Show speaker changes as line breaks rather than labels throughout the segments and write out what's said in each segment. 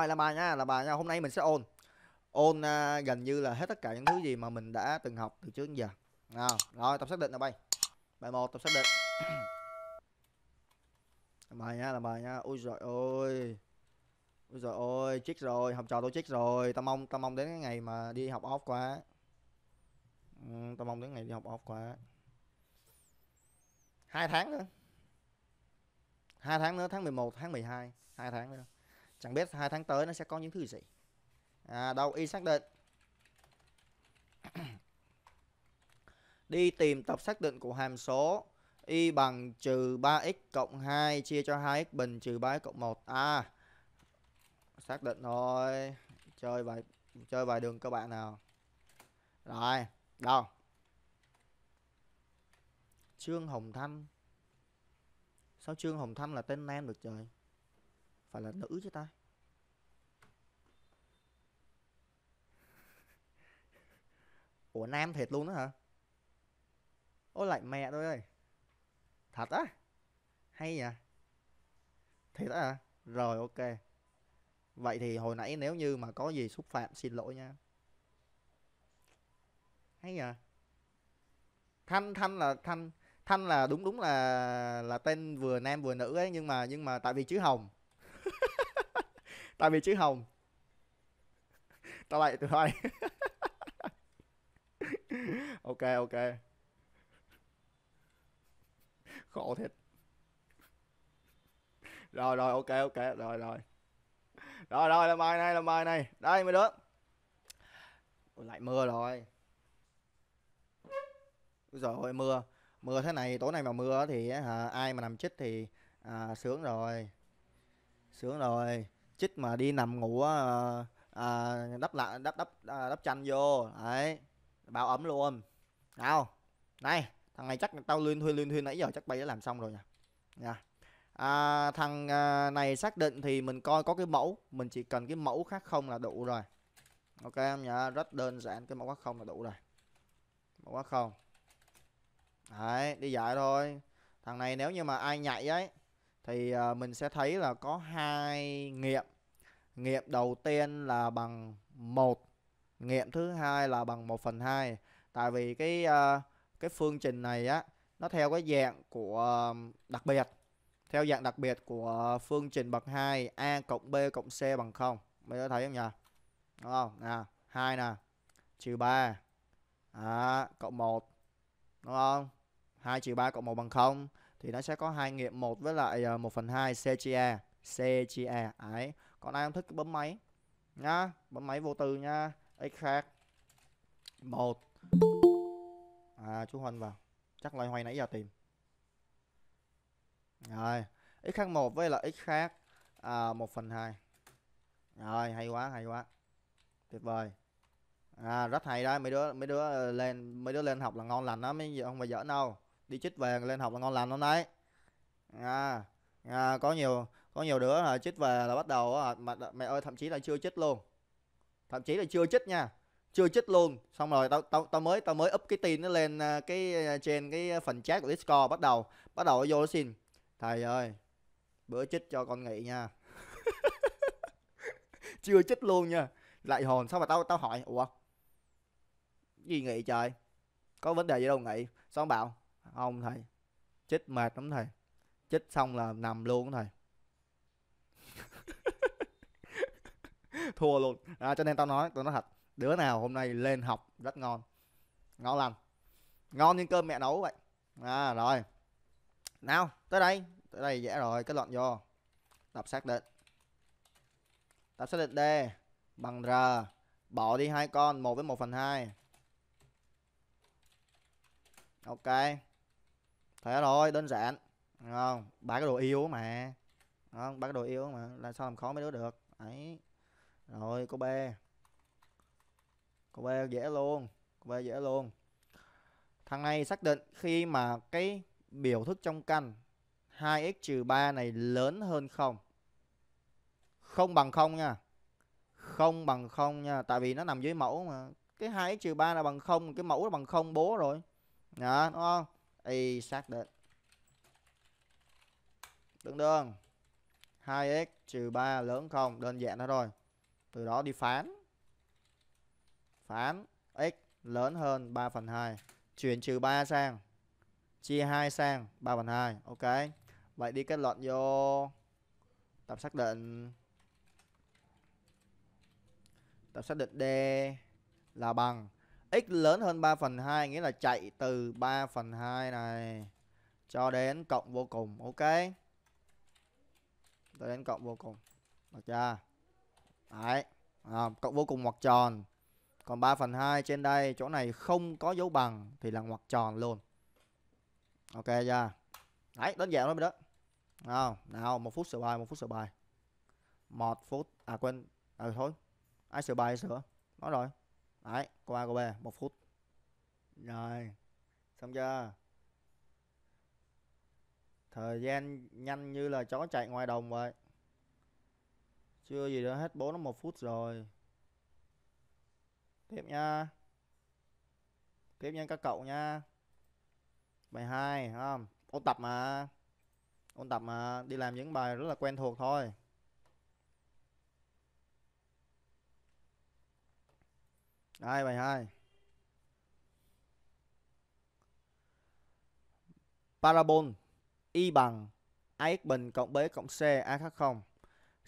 rồi là bà nha là bà nha hôm nay mình sẽ ôn ôn à, gần như là hết tất cả những thứ gì mà mình đã từng học từ trước đến giờ nào rồi tập xác định nào bay bài một tập xác định bài nha là bài nha ôi rồi ôi ôi rồi ôi chết rồi học trò tôi chết rồi tao mong tao mong đến cái ngày mà đi học off quá ừ, tao mong đến ngày đi học off quá hai tháng nữa hai tháng nữa tháng 11 tháng 12 hai tháng nữa chẳng biết hai tháng tới nó sẽ có những thứ gì à, đâu y xác định đi tìm tập xác định của hàm số y bằng trừ 3x cộng 2 chia cho 2x bình trừ 3x cộng 1 a à, xác định rồi chơi bài chơi bài đường các bạn nào rồi đâu Trương Hồng Thanh Sao Trương Hồng Thanh là tên nam được trời Phải là nữ chứ ta Ủa nam thiệt luôn đó hả? Ôi lại mẹ tôi ơi. Thật á? Hay nhỉ? Thiệt á Rồi ok. Vậy thì hồi nãy nếu như mà có gì xúc phạm xin lỗi nha. Hay nhỉ? Thanh Thanh là Thanh Thanh là đúng đúng là là tên vừa nam vừa nữ ấy nhưng mà nhưng mà tại vì chữ Hồng. tại vì chữ Hồng. Tao lại tụi lại ok ok khổ thiệt rồi rồi ok ok rồi rồi rồi rồi là mai này là mai này đây mới được lại mưa rồi rồi ôi mưa mưa thế này tối nay mà mưa thì à, ai mà nằm chích thì à, sướng rồi sướng rồi chích mà đi nằm ngủ à, à, đắp lại đắp đắp à, đắp chanh vô đấy bảo ấm luôn nào này thằng này chắc tao liên thuê liên thuê nãy giờ chắc bay đã làm xong rồi nha nha à, thằng à, này xác định thì mình coi có cái mẫu mình chỉ cần cái mẫu khác không là đủ rồi ok em nhá rất đơn giản cái mẫu khác không là đủ rồi mẫu khác không đấy đi dạy thôi thằng này nếu như mà ai nhạy ấy thì à, mình sẽ thấy là có hai nghiệm nghiệm đầu tiên là bằng một nghiệm thứ hai là bằng 1 phần 2 tại vì cái uh, cái phương trình này á nó theo cái dạng của đặc biệt theo dạng đặc biệt của phương trình bậc 2 a cộng b cộng c bằng 0 bây giờ thấy không nhỉ đúng không nè 2 nè trừ 3 à, cộng 1 đúng không 2 trừ 3 cộng 1 bằng 0 thì nó sẽ có hai nghiệm 1 với lại 1 ờ, phần 2 C chia A C chia A ấy còn ai không thích bấm máy nhá bấm máy vô từ nha x khác một à chú Huân vào chắc loay hoay nãy giờ tìm rồi x khác một với là x khác à, 1 phần hai rồi hay quá hay quá tuyệt vời à, rất hay đó mấy đứa mấy đứa ờ, lên mấy đứa lên học là ngon lành đó mấy giờ không phải dở đâu đi chích về lên học là ngon lành lắm đấy à, à có nhiều có nhiều đứa là chích về là bắt đầu mà mẹ ơi thậm chí là chưa chích luôn thậm chí là chưa chích nha chưa chích luôn xong rồi tao tao tao mới tao mới up cái tin nó lên à, cái à, trên cái phần chat của discord bắt đầu bắt đầu vô nó xin thầy ơi bữa chích cho con nghị nha chưa chích luôn nha lại hồn xong mà tao tao hỏi ủa gì nghị trời có vấn đề gì đâu nghị xong bảo không thầy chích mệt lắm thầy chích xong là nằm luôn thầy thua luôn à, cho nên tao nói tao nói thật đứa nào hôm nay lên học rất ngon ngon lành ngon như cơm mẹ nấu vậy à rồi nào tới đây tới đây dễ rồi kết luận vô tập xác định tập xác định d bằng r bỏ đi hai con một với một phần hai ok thế rồi đơn giản Đúng không bán cái đồ yêu mà Đúng không bán cái đồ yêu mà làm sao làm khó mấy đứa được ấy rồi cô ba cô ba dễ luôn cô ba dễ luôn thằng này xác định khi mà cái biểu thức trong căn 2x trừ 3 này lớn hơn không không bằng không nha không bằng không nha tại vì nó nằm dưới mẫu mà cái 2x trừ 3 là bằng không cái mẫu nó bằng không bố rồi đó đúng không y xác định tương đương 2x trừ 3 lớn không đơn giản đó rồi từ đó đi phán phán x lớn hơn 3 phần 2 chuyển trừ 3 sang chia 2 sang 3 phần 2 ok vậy đi kết luận vô tập xác định tập xác định D là bằng x lớn hơn 3 phần 2 nghĩa là chạy từ 3 phần 2 này cho đến cộng vô cùng ok cho đến cộng vô cùng được chưa Đấy, à, cộng vô cùng ngoặc tròn. Còn 3 phần 2 trên đây chỗ này không có dấu bằng thì là ngoặc tròn luôn. Ok chưa? Đấy, đơn giản thôi đó. Nào, nào, một phút sửa bài, một phút sửa bài. Một phút, à quên, à thôi. Ai sửa bài sửa. Nói rồi. Đấy, câu A câu B, một phút. Rồi. Xong chưa? Thời gian nhanh như là chó chạy ngoài đồng vậy. Chưa gì đã hết bốn đến 1 phút rồi Tiếp nha Tiếp nha các cậu nha Bài hai không? Ôn tập mà Ôn tập mà Đi làm những bài rất là quen thuộc thôi Đây bài hai Parabol Y bằng AX bình cộng B cộng C a khác không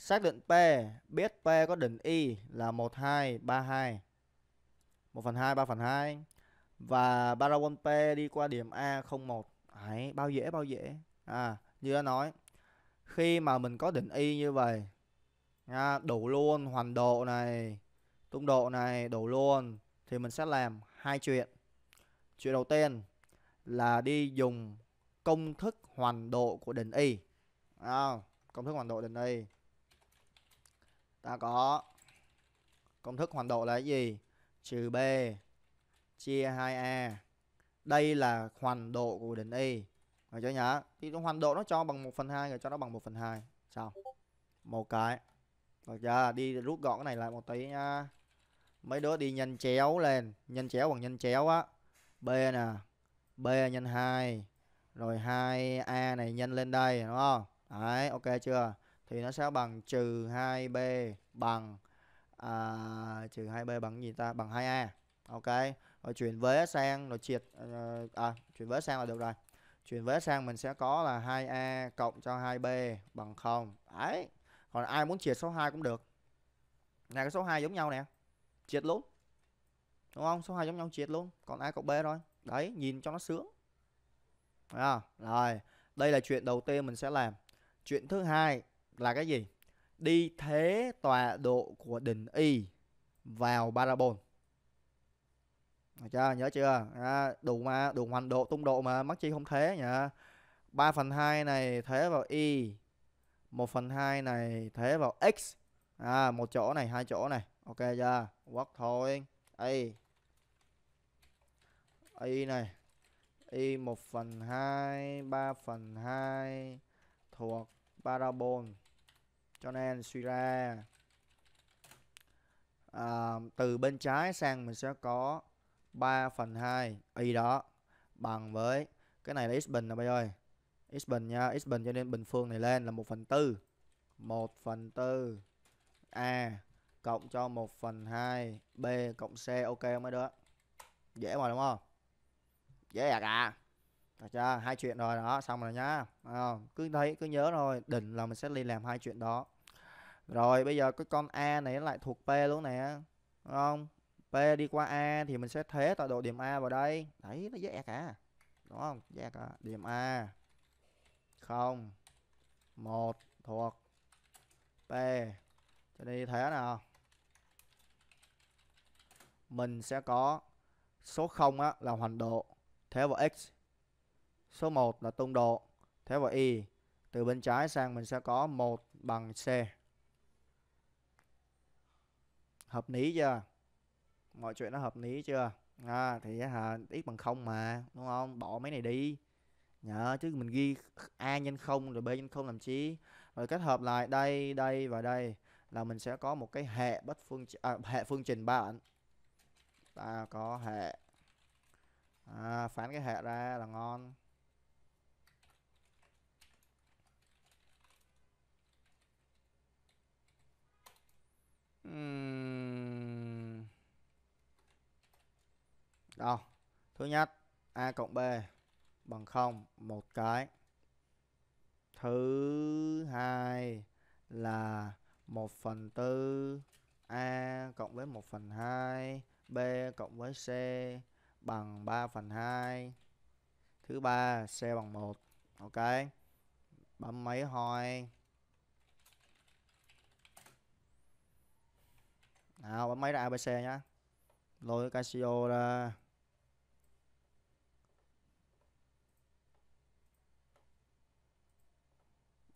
Xác định P, biết P có đỉnh Y là 1, 2, 3, 2. 1 phần 2, 3 phần 2. Và parabol P đi qua điểm A 01. Đấy, bao dễ, bao dễ. À, như đã nói, khi mà mình có đỉnh Y như vậy, nha, đủ luôn hoàn độ này, tung độ này, đủ luôn. Thì mình sẽ làm hai chuyện. Chuyện đầu tiên là đi dùng công thức hoàn độ của đỉnh Y. À, công thức hoàn độ đỉnh Y ta có công thức hoàn độ là cái gì trừ b chia 2a đây là hoàn độ của đỉnh y rồi cho nhá thì hoàn độ nó cho bằng 1 phần hai rồi cho nó bằng 1 phần hai xong một cái rồi giờ đi rút gọn cái này lại một tí nha mấy đứa đi nhân chéo lên nhân chéo bằng nhân chéo á b nè b nhân 2 rồi 2a này nhân lên đây đúng không đấy ok chưa thì nó sẽ bằng trừ 2b bằng à, trừ 2b bằng gì ta bằng 2a ok rồi chuyển vế sang rồi triệt ờ, à chuyển vế sang là được rồi chuyển vế sang mình sẽ có là 2a cộng cho 2b bằng 0 ấy còn ai muốn triệt số 2 cũng được này cái số 2 giống nhau nè triệt luôn đúng không số 2 giống nhau triệt luôn còn a cộng b thôi đấy nhìn cho nó sướng à, rồi đây là chuyện đầu tiên mình sẽ làm chuyện thứ hai là cái gì? Đi thế tọa độ của đỉnh Y vào parabol. chưa? Nhớ chưa? À, đủ mà, đủ hoành độ, tung độ mà, mắc chi không thế nhỉ? 3 phần 2 này thế vào Y. 1 phần 2 này thế vào X. À, một chỗ này, hai chỗ này. Ok chưa? Work thôi. Y. Y này. Y 1 phần 2, 3 phần 2 thuộc parabol cho nên suy ra à, từ bên trái sang mình sẽ có 3 phần 2 y đó bằng với cái này là x bình nè bây ơi x bình nha x bình cho nên bình phương này lên là 1 phần 4 1 phần 4 a cộng cho 1 phần 2 b cộng c ok không mấy đứa dễ mà đúng không dễ à cả được chưa? Hai chuyện rồi đó, xong rồi nhá. À, cứ thấy cứ nhớ rồi, định là mình sẽ đi làm hai chuyện đó. Rồi bây giờ cái con A này lại thuộc P luôn nè. Đúng không? P đi qua A thì mình sẽ thế tọa độ điểm A vào đây. Đấy nó dễ cả. Đúng không? Dễ cả. Điểm A. không, một thuộc P. Cho đi thế nào. Mình sẽ có số 0 á là hoành độ thế vào x Số 1 là tung độ theo vào Y. Từ bên trái sang mình sẽ có 1 bằng C. Hợp lý chưa? Mọi chuyện nó hợp lý chưa? À, thì hả, x bằng không mà, đúng không? Bỏ mấy này đi. Nhớ, chứ mình ghi A nhân không rồi B nhân không làm chi? Rồi kết hợp lại đây, đây và đây là mình sẽ có một cái hệ bất phương à, hệ phương trình ba ẩn. Ta có hệ à, phán cái hệ ra là ngon. đâu thứ nhất a cộng b bằng không một cái thứ hai là 1 phần tư a cộng với 1 phần 2 b cộng với c bằng 3 phần 2 thứ ba c bằng 1 ok bấm máy hoi à, bấm máy ra abc nhá lôi casio ra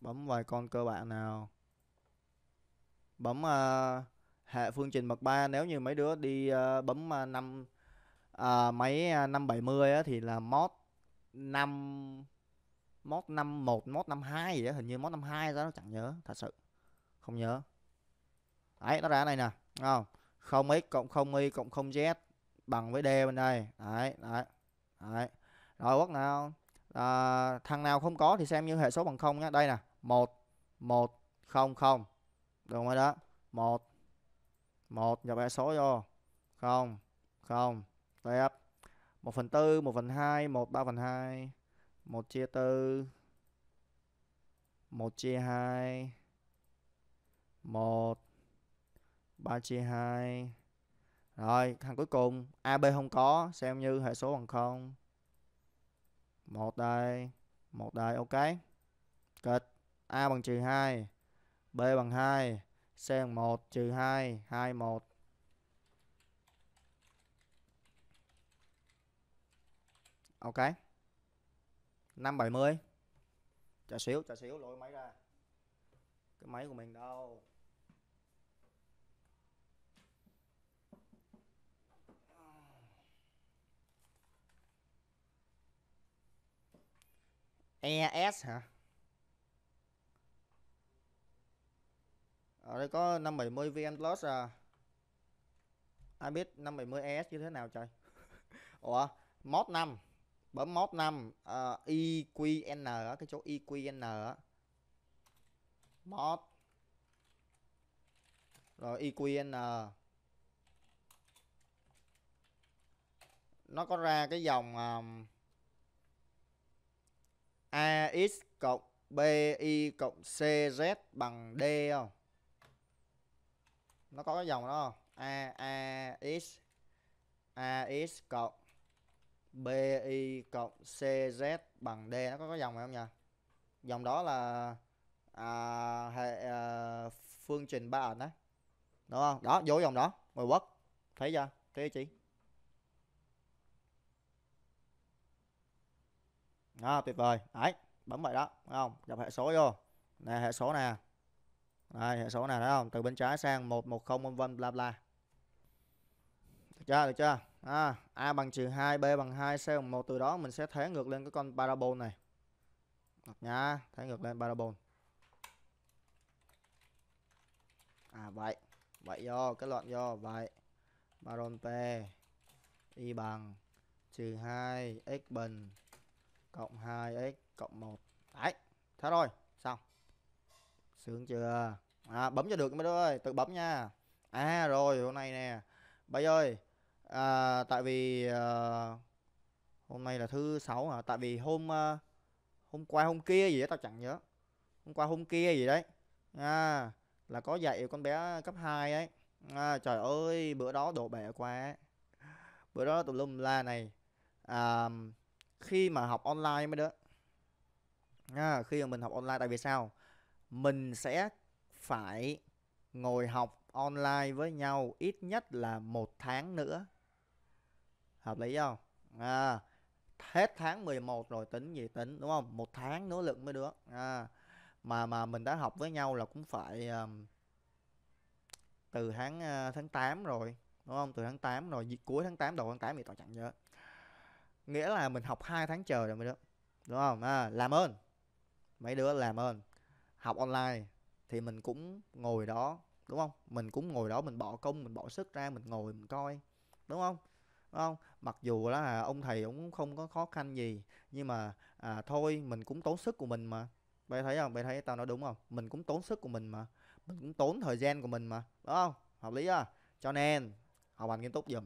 bấm vài con cơ bản nào bấm uh, hệ phương trình bậc 3 nếu như mấy đứa đi uh, bấm uh, 5 uh, máy uh, 570 á, thì là mod 5 mod 51 mod 52 gì á hình như mod 52 ra nó chẳng nhớ thật sự không nhớ ấy nó ra này nè không 0x cộng không y cộng không z bằng với d bên đây đấy đấy đấy rồi quốc nào à, thằng nào không có thì xem như hệ số bằng không nhá đây nè một một không không đúng rồi đó một một nhập hệ số vô không không tiếp một phần tư một phần hai một ba phần hai một chia tư một chia hai một 3 chia 2 Rồi thằng cuối cùng AB không có xem như hệ số bằng 0 1 đây 1 đây ok Kịch A bằng trừ 2 B bằng 2 C bằng 1 trừ 2 2 1 Ok 570 Chờ xíu chờ xíu lỗi máy ra Cái máy của mình đâu ES hả? Ở đây có 570 VN Plus à. Ai biết 570 ES như thế nào trời. Ủa, mod 5. Bấm mod 5 uh, IQN á, cái chỗ IQN e á. Mod rồi EQN nó có ra cái dòng um, AX cộng BY cộng CZ bằng D không? Nó có cái dòng đó không? AAX AX cộng BI cộng CZ bằng D nó có cái dòng này không nhỉ? Dòng đó là à, hệ à, phương trình ba ẩn đấy. Đúng không? Đó, vô dòng đó, mời quốc. Thấy chưa? Thấy chưa chị? đó, tuyệt vời đấy bấm vậy đó thấy không nhập hệ số vô nè hệ số nè đây hệ số này thấy không từ bên trái sang 110 vân vân bla bla được chưa được chưa à, a bằng trừ 2 b bằng 2 c bằng 1 từ đó mình sẽ thế ngược lên cái con parabol này được nha thế ngược lên parabol à vậy vậy do kết luận do vậy baron p y bằng trừ 2 x bình cộng 2x cộng 1 đấy thế thôi, xong sướng chưa à, bấm cho được mấy đứa ơi tự bấm nha à rồi hôm nay nè bây ơi à, tại vì à, hôm nay là thứ sáu hả tại vì hôm à, hôm qua hôm kia gì đó tao chẳng nhớ hôm qua hôm kia gì đấy à, là có dạy con bé cấp 2 ấy à, trời ơi bữa đó đổ bể quá bữa đó tụi lum la này à, khi mà học online mới đó à, khi mà mình học online tại vì sao mình sẽ phải ngồi học online với nhau ít nhất là một tháng nữa hợp lý không à, hết tháng 11 rồi tính gì tính đúng không một tháng nữa lượng mới được à, mà mà mình đã học với nhau là cũng phải um, từ tháng uh, tháng 8 rồi đúng không từ tháng 8 rồi cuối tháng 8 đầu tháng 8 thì tao chẳng nhớ nghĩa là mình học 2 tháng trời rồi mấy đứa đúng không à, làm ơn mấy đứa làm ơn học online thì mình cũng ngồi đó đúng không mình cũng ngồi đó mình bỏ công mình bỏ sức ra mình ngồi mình coi đúng không đúng không mặc dù đó là ông thầy cũng không có khó khăn gì nhưng mà à, thôi mình cũng tốn sức của mình mà bạn thấy không bạn thấy tao nói đúng không mình cũng tốn sức của mình mà mình cũng tốn thời gian của mình mà đúng không hợp lý à cho nên học hành nghiêm túc dùm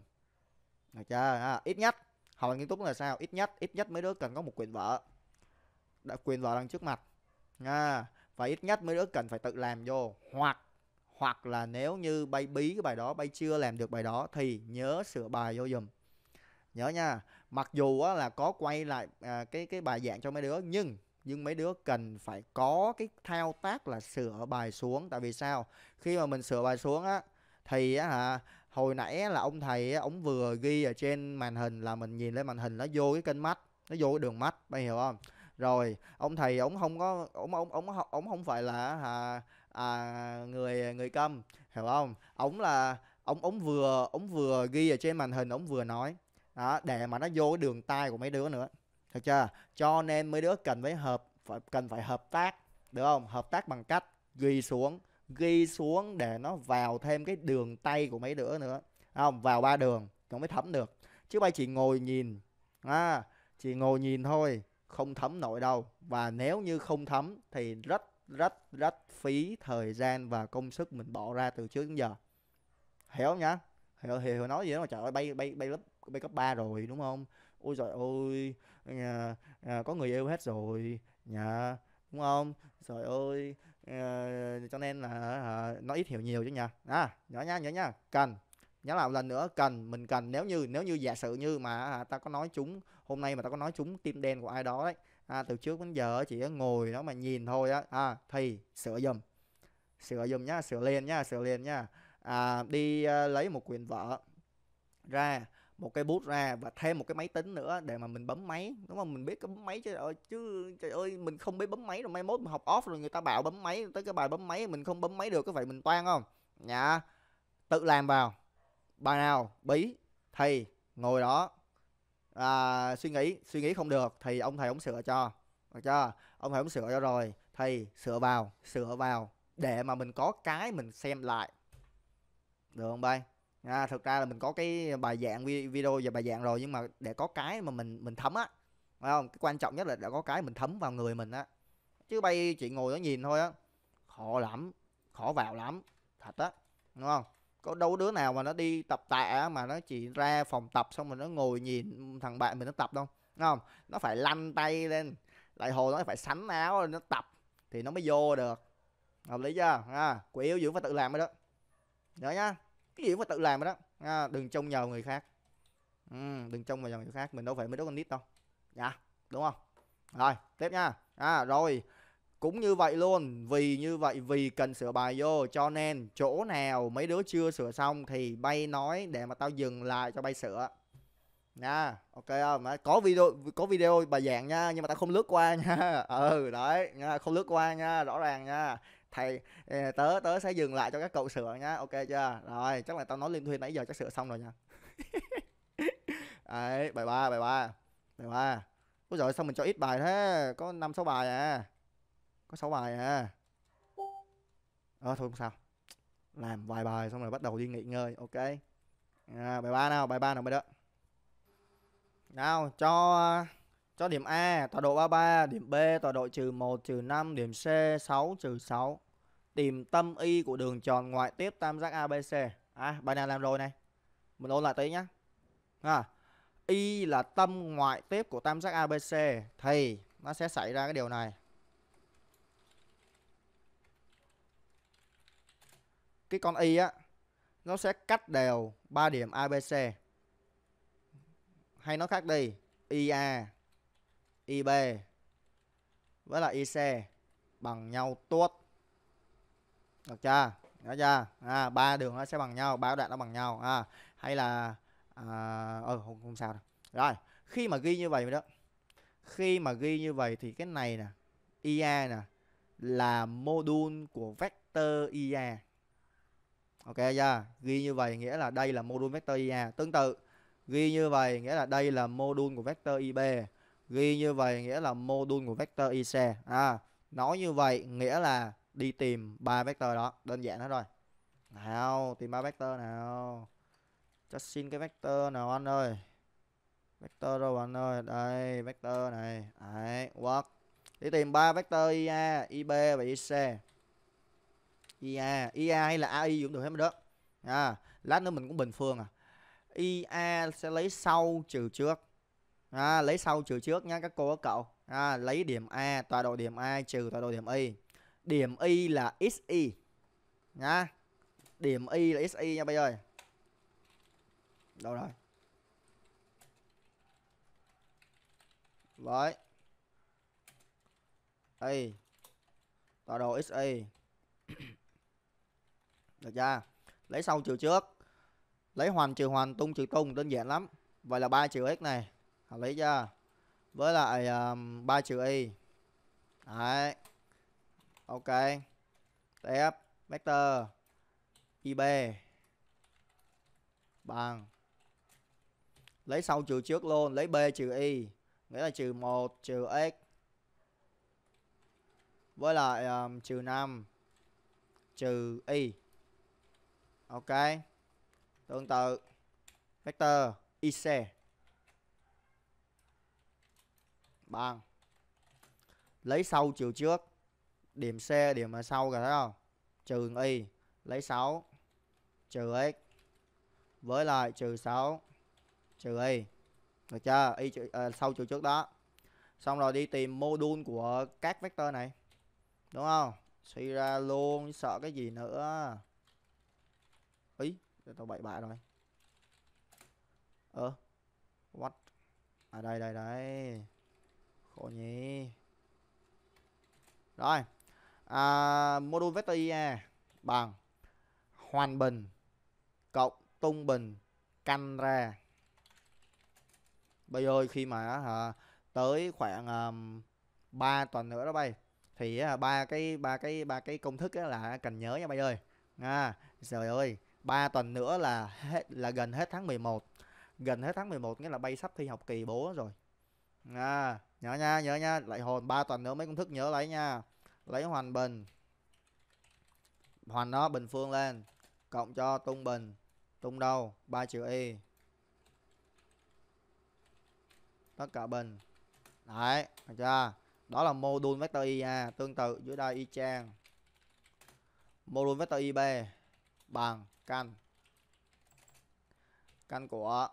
được chưa à, ít nhất hỏi nghiêm túc là sao ít nhất ít nhất mấy đứa cần có một quyền vợ đã quyền vợ đang trước mặt à, và ít nhất mấy đứa cần phải tự làm vô hoặc hoặc là nếu như bay bí cái bài đó bay chưa làm được bài đó thì nhớ sửa bài vô dùm nhớ nha mặc dù á, là có quay lại à, cái cái bài dạng cho mấy đứa nhưng nhưng mấy đứa cần phải có cái thao tác là sửa bài xuống tại vì sao khi mà mình sửa bài xuống á thì á hả hồi nãy là ông thầy ông vừa ghi ở trên màn hình là mình nhìn lên màn hình nó vô cái kênh mắt nó vô cái đường mắt bạn hiểu không rồi ông thầy ông không có ông ông ông ông không phải là à, à, người người câm hiểu không ông là ông ông vừa ông vừa ghi ở trên màn hình ông vừa nói đó để mà nó vô cái đường tai của mấy đứa nữa được chưa cho nên mấy đứa cần phải hợp phải, cần phải hợp tác được không hợp tác bằng cách ghi xuống ghi xuống để nó vào thêm cái đường tay của mấy đứa nữa không vào ba đường nó mới thấm được chứ bay chỉ ngồi nhìn à, chỉ ngồi nhìn thôi không thấm nổi đâu và nếu như không thấm thì rất rất rất phí thời gian và công sức mình bỏ ra từ trước đến giờ hiểu không nhá hiểu hiểu nói gì đó mà trời ơi bay bay bay lớp bay cấp 3 rồi đúng không ôi trời ơi nhà, nhà, có người yêu hết rồi nhà đúng không trời ơi uh, cho nên là uh, nó ít hiểu nhiều chứ nhỉ? à, nhớ nha nhớ nha cần nhớ lại một lần nữa cần mình cần nếu như nếu như giả sử như mà à, ta có nói chúng hôm nay mà ta có nói chúng tim đen của ai đó đấy à, từ trước đến giờ chỉ ngồi đó mà nhìn thôi á à, thì sửa dùm sửa dùm nhá sửa lên nhá sửa lên nhá à, đi à, lấy một quyển vở ra một cây bút ra và thêm một cái máy tính nữa để mà mình bấm máy đúng không mình biết cái bấm máy chứ ơi chứ trời ơi mình không biết bấm máy rồi mai mốt mình học off rồi người ta bảo bấm máy tới cái bài bấm máy mình không bấm máy được có vậy mình toan không dạ tự làm vào bài nào bí thầy ngồi đó à, suy nghĩ suy nghĩ không được thì ông thầy ông sửa cho được chưa ông thầy ông sửa cho rồi thầy sửa vào sửa vào để mà mình có cái mình xem lại được không bay à, thực ra là mình có cái bài dạng video và bài dạng rồi nhưng mà để có cái mà mình mình thấm á phải không cái quan trọng nhất là đã có cái mình thấm vào người mình á chứ bay chị ngồi đó nhìn thôi á khó lắm khó vào lắm thật á đúng không có đâu đứa nào mà nó đi tập tạ mà nó chỉ ra phòng tập xong rồi nó ngồi nhìn thằng bạn mình nó tập đâu đúng không nó phải lăn tay lên lại hồ nó phải sánh áo rồi nó tập thì nó mới vô được hợp lý chưa à, quỷ yếu dưỡng phải tự làm mới đó nhớ nhá cái gì mà tự làm đó à, đừng trông nhờ người khác ừ, đừng trông vào người khác mình đâu phải mấy đứa con nít đâu dạ đúng không rồi tiếp nha à rồi cũng như vậy luôn vì như vậy vì cần sửa bài vô cho nên chỗ nào mấy đứa chưa sửa xong thì bay nói để mà tao dừng lại cho bay sửa nha ok không có video có video bài giảng nha nhưng mà tao không lướt qua nha ừ đấy nha không lướt qua nha rõ ràng nha thầy ờ, tớ tớ sẽ dừng lại cho các cậu sửa nhá ok chưa rồi chắc là tao nói liên thuyên nãy giờ chắc sửa xong rồi nha đấy bài ba bài ba bài ba ôi rồi sao mình cho ít bài thế có năm sáu bài à có sáu bài à ờ à, thôi không sao làm vài bài xong rồi bắt đầu đi nghỉ ngơi ok à, bài ba nào bài ba nào mới đó nào cho cho điểm A tọa độ 33, điểm B tọa độ trừ 1, trừ 5, điểm C 6, trừ 6. Tìm tâm y của đường tròn ngoại tiếp tam giác ABC. À, bài này làm rồi này. Mình ôn lại tí nhá. À, y là tâm ngoại tiếp của tam giác ABC thì nó sẽ xảy ra cái điều này. Cái con y á nó sẽ cắt đều ba điểm ABC. Hay nó khác đi, IA IB với là IC bằng nhau tốt Được chưa? Đó chưa? À ba đường nó sẽ bằng nhau, ba đoạn nó bằng nhau à hay là à ừ, không, không sao đâu. Rồi, khi mà ghi như vậy đó. Khi mà ghi như vậy thì cái này nè, IA nè là module của vector IA. Ok chưa? Ghi như vậy nghĩa là đây là module vector IA. Tương tự, ghi như vậy nghĩa là đây là module của vector IB ghi như vậy nghĩa là module của vector IC à, nói như vậy nghĩa là đi tìm ba vector đó đơn giản hết rồi nào tìm ba vector nào cho xin cái vector nào anh ơi vector đâu anh ơi đây vector này đấy work đi tìm ba vector ia ib và ic ia ia hay là ai cũng được hết mà được à lát nữa mình cũng bình phương à ia sẽ lấy sau trừ trước à, lấy sau trừ trước nhá các cô các cậu à, lấy điểm A tọa độ điểm A trừ tọa độ điểm Y điểm Y là xy nhá điểm Y là xy nha bây ơi đâu rồi với A tọa độ xy được chưa lấy sau trừ trước lấy hoàn trừ hoàn tung trừ tung đơn giản lắm vậy là ba trừ x này hợp lý chưa với lại ba 3 trừ y đấy ok tiếp vector ib bằng lấy sau trừ trước luôn lấy b trừ y nghĩa là trừ một trừ x với lại um, trừ 5 trừ y ok tương tự vector ic bằng lấy sau chiều trước điểm c điểm ở sau cả thấy không trừ y lấy 6 trừ x với lại trừ 6 trừ y được chưa y trừ, à, ờ, sau chiều trước đó xong rồi đi tìm module của các vector này đúng không suy ra luôn sợ cái gì nữa ý tao bậy bạ rồi ơ ờ, what à đây đây đây Khổ nhỉ. Rồi. À, module vector IE bằng hoàn bình cộng tung bình căn ra. Bây giờ khi mà à, tới khoảng à, 3 tuần nữa đó bay thì ba cái ba cái ba cái công thức là cần nhớ nha bay ơi. À, trời ơi, 3 tuần nữa là hết là gần hết tháng 11. Gần hết tháng 11 nghĩa là bay sắp thi học kỳ bố rồi. À, nhớ nha nhớ nha lại hồn ba tuần nữa mấy công thức nhớ lấy nha lấy hoàn bình hoàn nó bình phương lên cộng cho tung bình tung đâu 3 trừ y tất cả bình đấy được chưa đó là module vector y a tương tự dưới đây y chang module vector b bằng căn căn của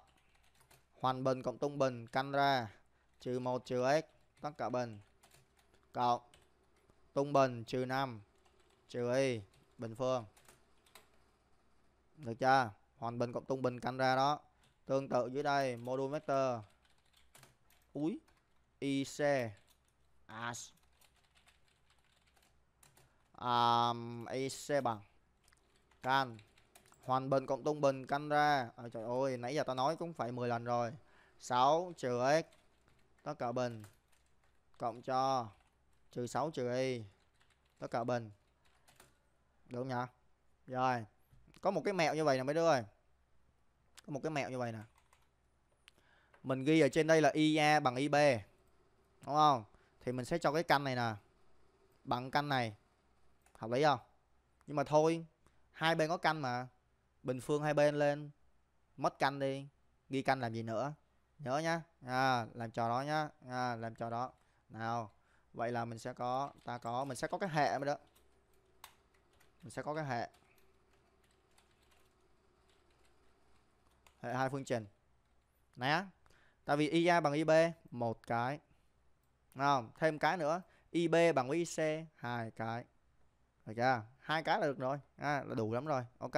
hoàn bình cộng tung bình căn ra trừ 1 trừ x tất cả bình cộng tung bình trừ 5 trừ y bình phương được chưa hoàn bình cộng tung bình căn ra đó tương tự dưới đây module vector úi c as um, ic bằng căn hoàn bình cộng tung bình căn ra à, trời ơi nãy giờ ta nói cũng phải 10 lần rồi 6 trừ x tất cả bình cộng cho trừ 6 trừ y tất cả bình được không nhỉ rồi có một cái mẹo như vậy nè mấy đứa ơi có một cái mẹo như vậy nè mình ghi ở trên đây là ia bằng ib đúng không thì mình sẽ cho cái căn này nè bằng căn này hợp lý không nhưng mà thôi hai bên có căn mà bình phương hai bên lên mất căn đi ghi căn làm gì nữa nhớ nhá à, làm trò đó nhá à, làm trò đó nào vậy là mình sẽ có ta có mình sẽ có cái hệ mới đó mình sẽ có cái hệ hệ hai phương trình né tại vì ia bằng ib một cái không thêm cái nữa ib bằng với ic hai cái rồi chưa hai cái là được rồi à, là đủ lắm rồi ok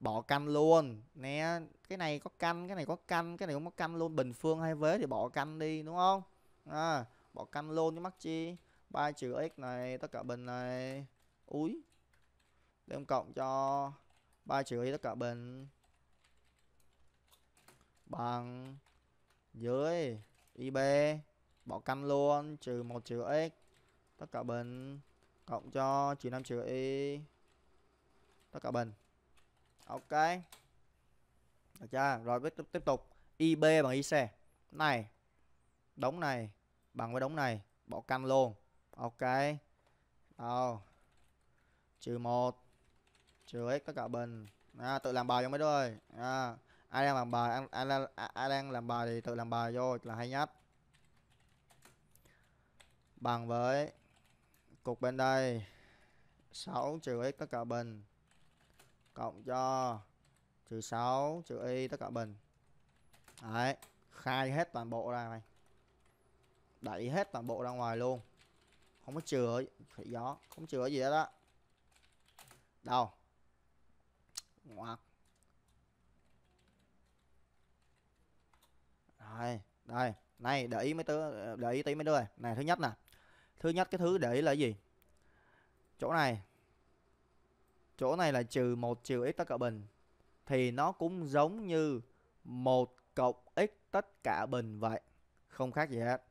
bỏ canh luôn nè cái này có canh cái này có canh cái này cũng có canh luôn bình phương hay vế thì bỏ canh đi đúng không à, bỏ canh luôn chứ mắc chi ba trừ x này tất cả bình này úi đem cộng cho ba trừ y tất cả bình bằng dưới ib bỏ căn luôn trừ một trừ x tất cả bình cộng cho trừ năm trừ y tất cả bình ok được chưa rồi tiếp tục ib bằng ic này đống này bằng với đống này bỏ căn luôn ok đâu trừ một trừ x tất cả bình à, tự làm bài cho mấy đứa ơi à, ai đang làm bài ai, ai, đang, ai đang làm bài thì tự làm bài vô là hay nhất bằng với cục bên đây 6 trừ x tất cả bình cộng cho trừ 6 trừ y tất cả bình đấy khai hết toàn bộ ra này đẩy hết toàn bộ ra ngoài luôn không có chừa phải gió không chừa gì hết đó đâu ngoặc đây đây này để ý mấy tớ để ý tí mấy đứa này này thứ nhất nè thứ nhất cái thứ để ý là gì chỗ này chỗ này là trừ 1 trừ x tất cả bình thì nó cũng giống như 1 cộng x tất cả bình vậy không khác gì hết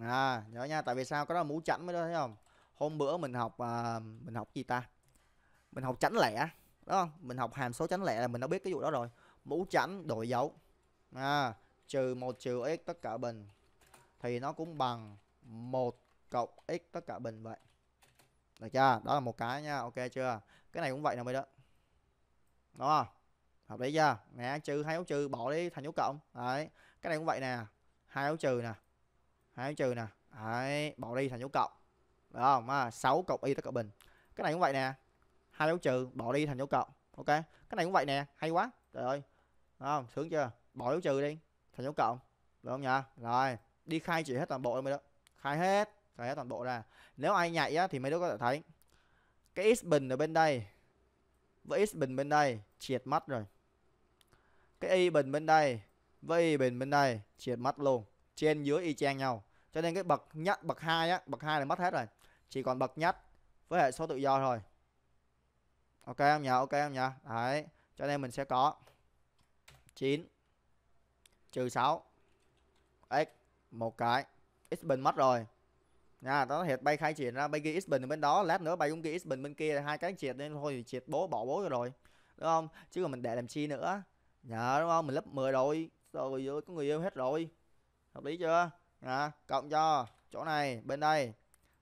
à nhớ nha tại vì sao có đó là mũ chẵn mới đó thấy không hôm bữa mình học à, mình học gì ta mình học chẵn lẻ đúng không mình học hàm số chẵn lẻ là mình đã biết cái vụ đó rồi mũ chẵn đổi dấu à, trừ 1 trừ x tất cả bình thì nó cũng bằng 1 cộng x tất cả bình vậy được chưa đó là một cái nha ok chưa cái này cũng vậy nè mày đó đó không hợp lý chưa nè trừ hai dấu trừ bỏ đi thành dấu cộng đấy cái này cũng vậy nè hai dấu trừ nè hai dấu trừ nè đấy bỏ đi thành dấu cộng được không à, 6 cộng y tất cả bình cái này cũng vậy nè hai dấu trừ bỏ đi thành dấu cộng ok cái này cũng vậy nè hay quá trời ơi đúng không sướng chưa bỏ dấu trừ đi thành dấu cộng được không nhỉ rồi đi khai chỉ hết toàn bộ em mày đó khai hết phải hết toàn bộ ra nếu ai nhạy á, thì mấy đứa có thể thấy cái x bình ở bên đây với x bình bên đây triệt mắt rồi cái y bình bên đây với y bình bên đây triệt mắt luôn trên dưới y chang nhau cho nên cái bậc nhất bậc hai á bậc hai là mất hết rồi chỉ còn bậc nhất với hệ số tự do thôi ok không nhỉ ok không nhỉ đấy cho nên mình sẽ có 9 trừ sáu x một cái x bình mất rồi nha đó hiện bay khai triển ra bay ghi x bình bên đó lát nữa bay cũng ghi x bình bên kia hai cái triệt nên thôi thì triệt bố bỏ bố rồi đúng không chứ còn mình để làm chi nữa nhờ dạ, đúng không mình lớp 10 rồi rồi có người yêu hết rồi hợp lý chưa nha, cộng cho chỗ này bên đây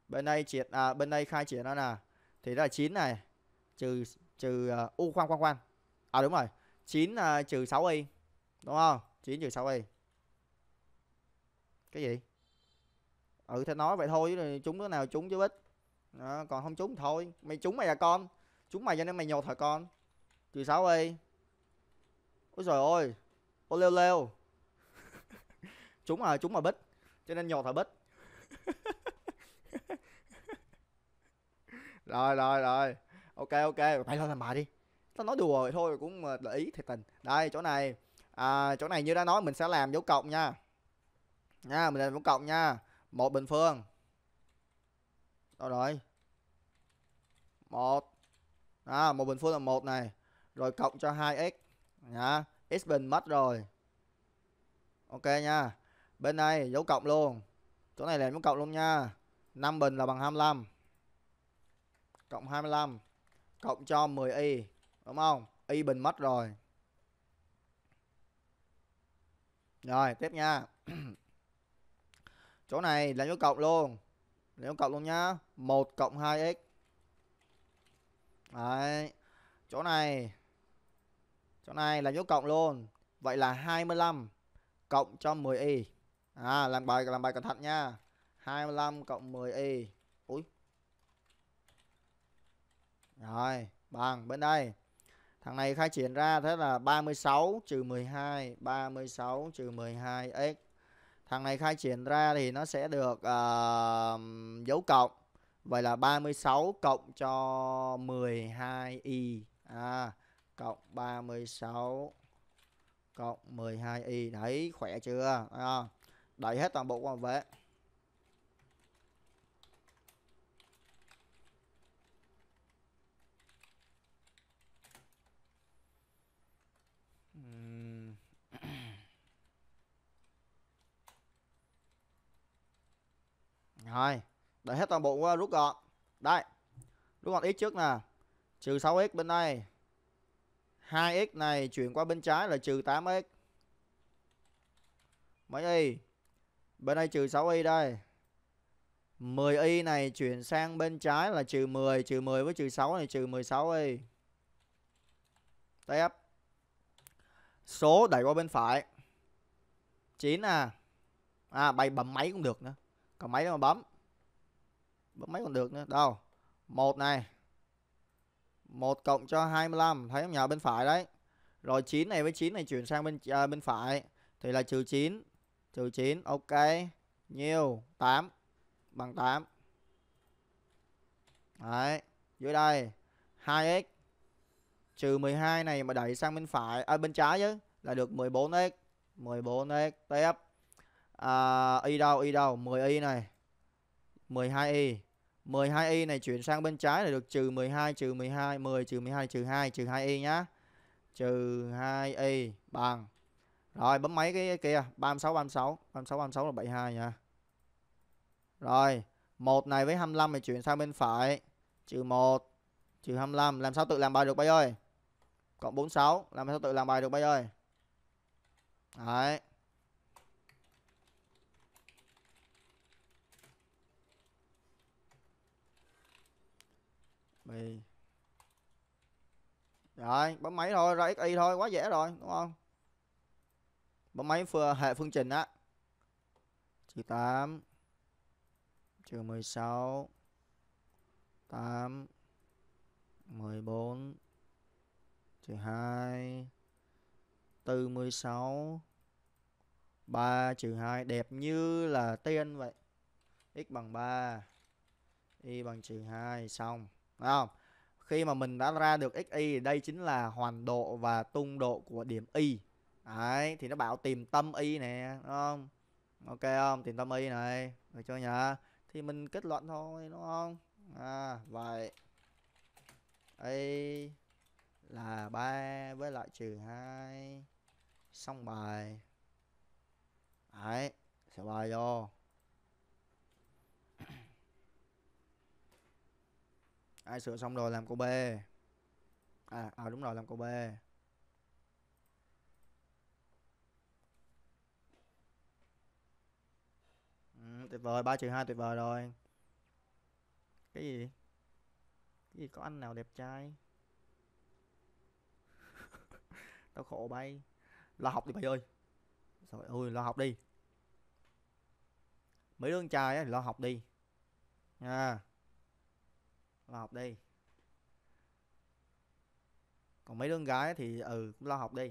bên đây triệt à, bên đây khai triển nó nè thì đó là 9 này trừ trừ uh, u khoan khoan khoan à đúng rồi 9 uh, à, trừ 6 y đúng không 9 trừ 6 y cái gì ừ tao nói vậy thôi chứ chúng đứa nào chúng chứ ít đó, còn không chúng thôi mày chúng mày là con chúng mày cho nên mày nhột hả con trừ sáu ơi ôi trời ôi ô leo leo chúng à chúng mà bích cho nên nhột hả bích rồi rồi rồi ok ok mày thôi làm bà đi tao nói đùa rồi thôi cũng để ý thiệt tình đây chỗ này à, chỗ này như đã nói mình sẽ làm dấu cộng nha nha mình làm dấu cộng nha một bình phương đâu rồi một à, một bình phương là một này rồi cộng cho 2x nhá x bình mất rồi ok nha bên này dấu cộng luôn chỗ này là dấu cộng luôn nha 5 bình là bằng 25 cộng 25 cộng cho 10y đúng không y bình mất rồi rồi tiếp nha chỗ này là dấu cộng luôn là dấu cộng luôn nhá 1 cộng 2x đấy chỗ này chỗ này là dấu cộng luôn vậy là 25 cộng cho 10y à làm bài làm bài cẩn thận nha 25 cộng 10y ui rồi bằng bên đây Thằng này khai triển ra thế là 36 trừ 12 36 trừ 12 x thằng này khai triển ra thì nó sẽ được uh, dấu cộng vậy là 36 cộng cho 12 y à, cộng 36 cộng 12 y đấy khỏe chưa à, đẩy hết toàn bộ qua vệ Rồi, đợi hết toàn bộ uh, rút gọn. Đây. Rút gọn x trước nè. Trừ 6x bên đây. 2x này chuyển qua bên trái là trừ 8x. Mấy y? Bên đây trừ 6y đây. 10y này chuyển sang bên trái là trừ 10, trừ 10 với trừ 6 này trừ 16y. Tiếp. Số đẩy qua bên phải. 9 à. À bày bấm máy cũng được nữa còn mấy nó mà bấm bấm mấy còn được nữa đâu một này một cộng cho 25 thấy không nhờ bên phải đấy rồi 9 này với 9 này chuyển sang bên à, bên phải thì là trừ 9 trừ 9 ok nhiều 8 bằng 8 đấy dưới đây 2x trừ 12 này mà đẩy sang bên phải à, bên trái chứ là được 14x 14x tiếp à, y đâu y đâu 10 y này 12 y 12 y này chuyển sang bên trái là được trừ 12 trừ 12 10 trừ 12 trừ 2 trừ 2 y nhá trừ 2 y bằng rồi bấm máy cái kia 36 36 36 36 là 72 nha rồi một này với 25 này chuyển sang bên phải trừ 1 trừ 25 làm sao tự làm bài được bay ơi cộng 46 làm sao tự làm bài được bây ơi đấy copy rồi bấm máy thôi ra xy thôi quá dễ rồi đúng không bấm máy phương, hệ phương trình á trừ 8 trừ 16 8 14 trừ 2 4 16 3 trừ 2 đẹp như là tiên vậy x bằng 3 y bằng trừ 2 xong Đúng không? Khi mà mình đã ra được XY đây chính là hoàn độ và tung độ của điểm Y. Đấy, thì nó bảo tìm tâm Y nè, đúng không? Ok không? Tìm tâm Y này, được chưa nhỉ? Thì mình kết luận thôi, đúng không? À, vậy. Y là 3 với lại trừ 2. Xong bài. Đấy, sẽ bài vô. ai sửa xong rồi làm cô b à, à đúng rồi làm cô b ừ, tuyệt vời ba trừ hai tuyệt vời rồi cái gì cái gì có anh nào đẹp trai tao khổ bay lo học đi mày ơi rồi ơi lo học đi mấy đứa con trai ấy, lo học đi nha à lo học đi còn mấy đứa con gái thì ừ cũng lo học đi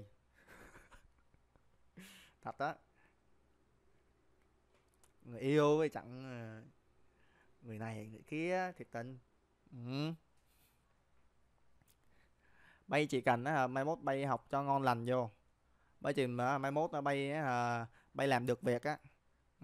thật đó người yêu với chẳng ờ, người này người kia thiệt tình ừ. bay chỉ cần á mai mốt bay học cho ngon lành vô bay chừng mà mai mốt bay á, à, bay làm được việc á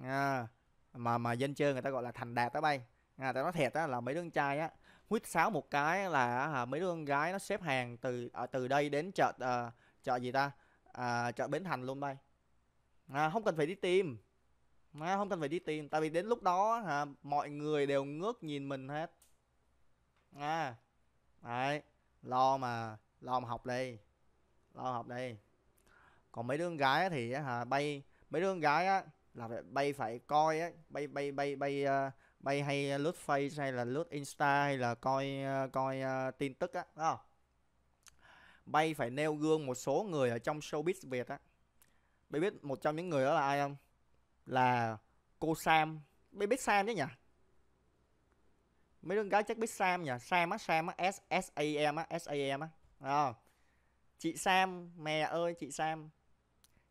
à, mà mà dân chơi người ta gọi là thành đạt tới bay à, tao nói thiệt á là mấy đứa con trai á huýt sáo một cái là hả, mấy đứa con gái nó xếp hàng từ ở à, từ đây đến chợ uh, chợ gì ta à, chợ bến thành luôn đây à, không cần phải đi tìm à, không cần phải đi tìm tại vì đến lúc đó hả, mọi người đều ngước nhìn mình hết à đấy lo mà lo mà học đi lo học đi còn mấy đứa con gái thì hả bay mấy đứa con gái á là phải bay phải coi á bay bay bay bay uh, bay hay ờ, lướt face hay là lướt insta hay là coi ờ, coi uh, tin tức á đúng không bay phải nêu gương một số người ở trong showbiz việt á bay biết một trong những người đó là ai không là cô sam bay biết sam chứ nhỉ mấy đứa gái chắc biết sam nhỉ sam á sam á s s a m á s a m á à. chị sam mẹ ơi chị sam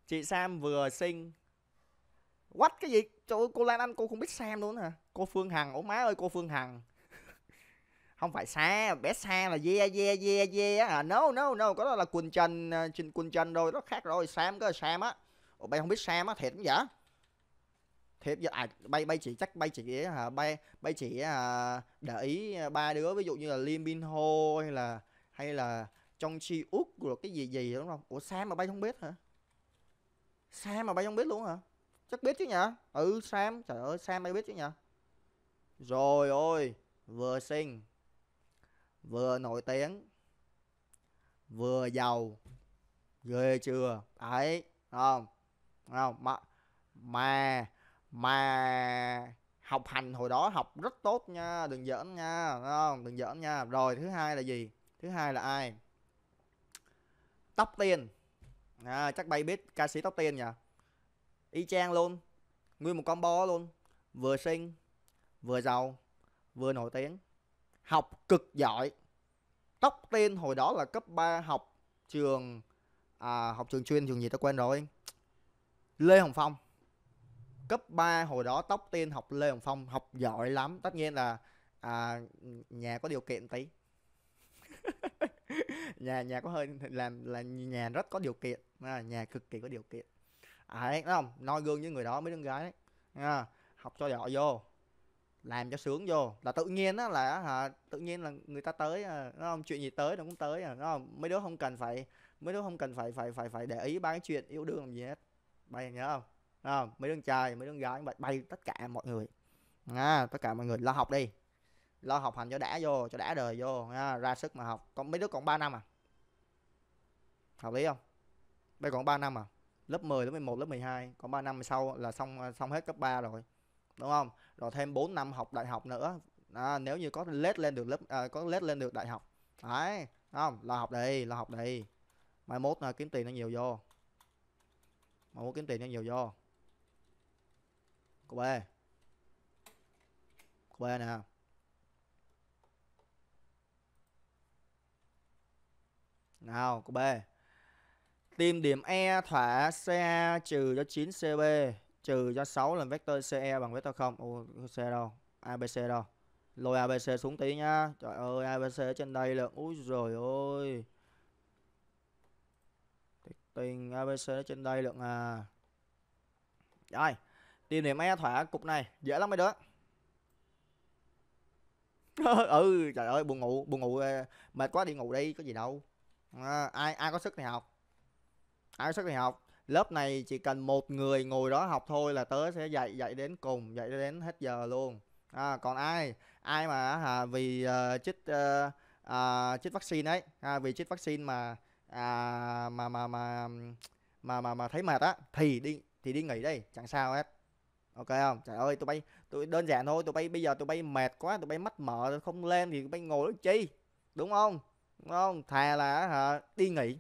chị sam vừa sinh what cái gì trời ơi cô Lan Anh cô không biết Sam luôn hả cô Phương Hằng ố má ơi cô Phương Hằng không phải xa bé xa là yeah yeah yeah yeah à, no no no có đó là Quỳnh Trần à, Trinh Quỳnh Trần rồi nó khác rồi Sam có Sam á Ủa, bay không biết Sam á thiệt cũng vậy thiệt vậy à, bay bay chỉ chắc bay chỉ hả bay bay chỉ à, để ý à, ba đứa ví dụ như là Lim Bin Ho hay là hay là trong Chi Út rồi cái gì gì đúng không Ủa Sam mà bay không biết hả Sam mà bay không biết luôn hả chắc biết chứ nhỉ ừ sam trời ơi sam mày biết chứ nhỉ rồi ôi vừa xinh vừa nổi tiếng vừa giàu ghê chưa ấy không không mà mà mà học hành hồi đó học rất tốt nha đừng giỡn nha không đừng giỡn nha rồi thứ hai là gì thứ hai là ai tóc tiên à, chắc bay biết ca sĩ tóc tiên nhỉ y chang luôn nguyên một combo luôn vừa sinh, vừa giàu vừa nổi tiếng học cực giỏi tóc tên hồi đó là cấp 3 học trường à, học trường chuyên trường gì ta quên rồi Lê Hồng Phong cấp 3 hồi đó tóc tiên học Lê Hồng Phong học giỏi lắm tất nhiên là à, nhà có điều kiện tí nhà nhà có hơi làm là nhà rất có điều kiện à, nhà cực kỳ có điều kiện À, đấy à, không noi gương với người đó mấy đứa gái đấy à, học cho giỏi vô làm cho sướng vô là tự nhiên đó là hả tự nhiên là người ta tới nó à, không chuyện gì tới nó cũng tới nó à, không mấy đứa không cần phải mấy đứa không cần phải phải phải phải để ý ba cái chuyện yêu đương làm gì hết bay nhớ không à, mấy đứa trai mấy đứa gái bay, bay tất cả mọi người à, tất cả mọi người lo học đi lo học hành cho đã vô cho đã đời vô à, ra sức mà học còn mấy đứa còn 3 năm à Học lý không bây còn 3 năm à lớp 10, lớp 11, lớp 12 có 3 năm sau là xong à, xong hết cấp 3 rồi đúng không rồi thêm 4 năm học đại học nữa à, nếu như có lết lên được lớp à, có lết lên được đại học đấy không là học đi là học đi mai mốt là kiếm tiền nó nhiều vô mai mốt kiếm tiền nó nhiều vô cô b cô b nè nào cô b Tìm điểm E thỏa CA trừ cho 9 CB trừ cho 6 lần vector CE bằng vector 0. Ô C đâu? ABC đâu? Lôi ABC xuống tí nhá. Trời ơi ABC ở trên đây là úi rồi ôi. Tiền ABC ở trên đây lượng à. Rồi. Tìm điểm E thỏa cục này, dễ lắm mấy đứa. ừ trời ơi buồn ngủ buồn ngủ mệt quá đi ngủ đi có gì đâu à, ai ai có sức thì học ai sắc thì học lớp này chỉ cần một người ngồi đó học thôi là tớ sẽ dạy dạy đến cùng dạy đến hết giờ luôn à, còn ai ai mà à, vì uh, chích uh, uh, chích vaccine ấy à, vì chích vaccine mà à, mà mà mà mà mà mà thấy mệt á thì đi thì đi nghỉ đây chẳng sao hết ok không trời ơi tụi bay tụi đơn giản thôi tụi bay bây giờ tụi bay mệt quá tụi bay mắt mở không lên thì tụi bay ngồi đó chi đúng không đúng không thà là hả à, đi nghỉ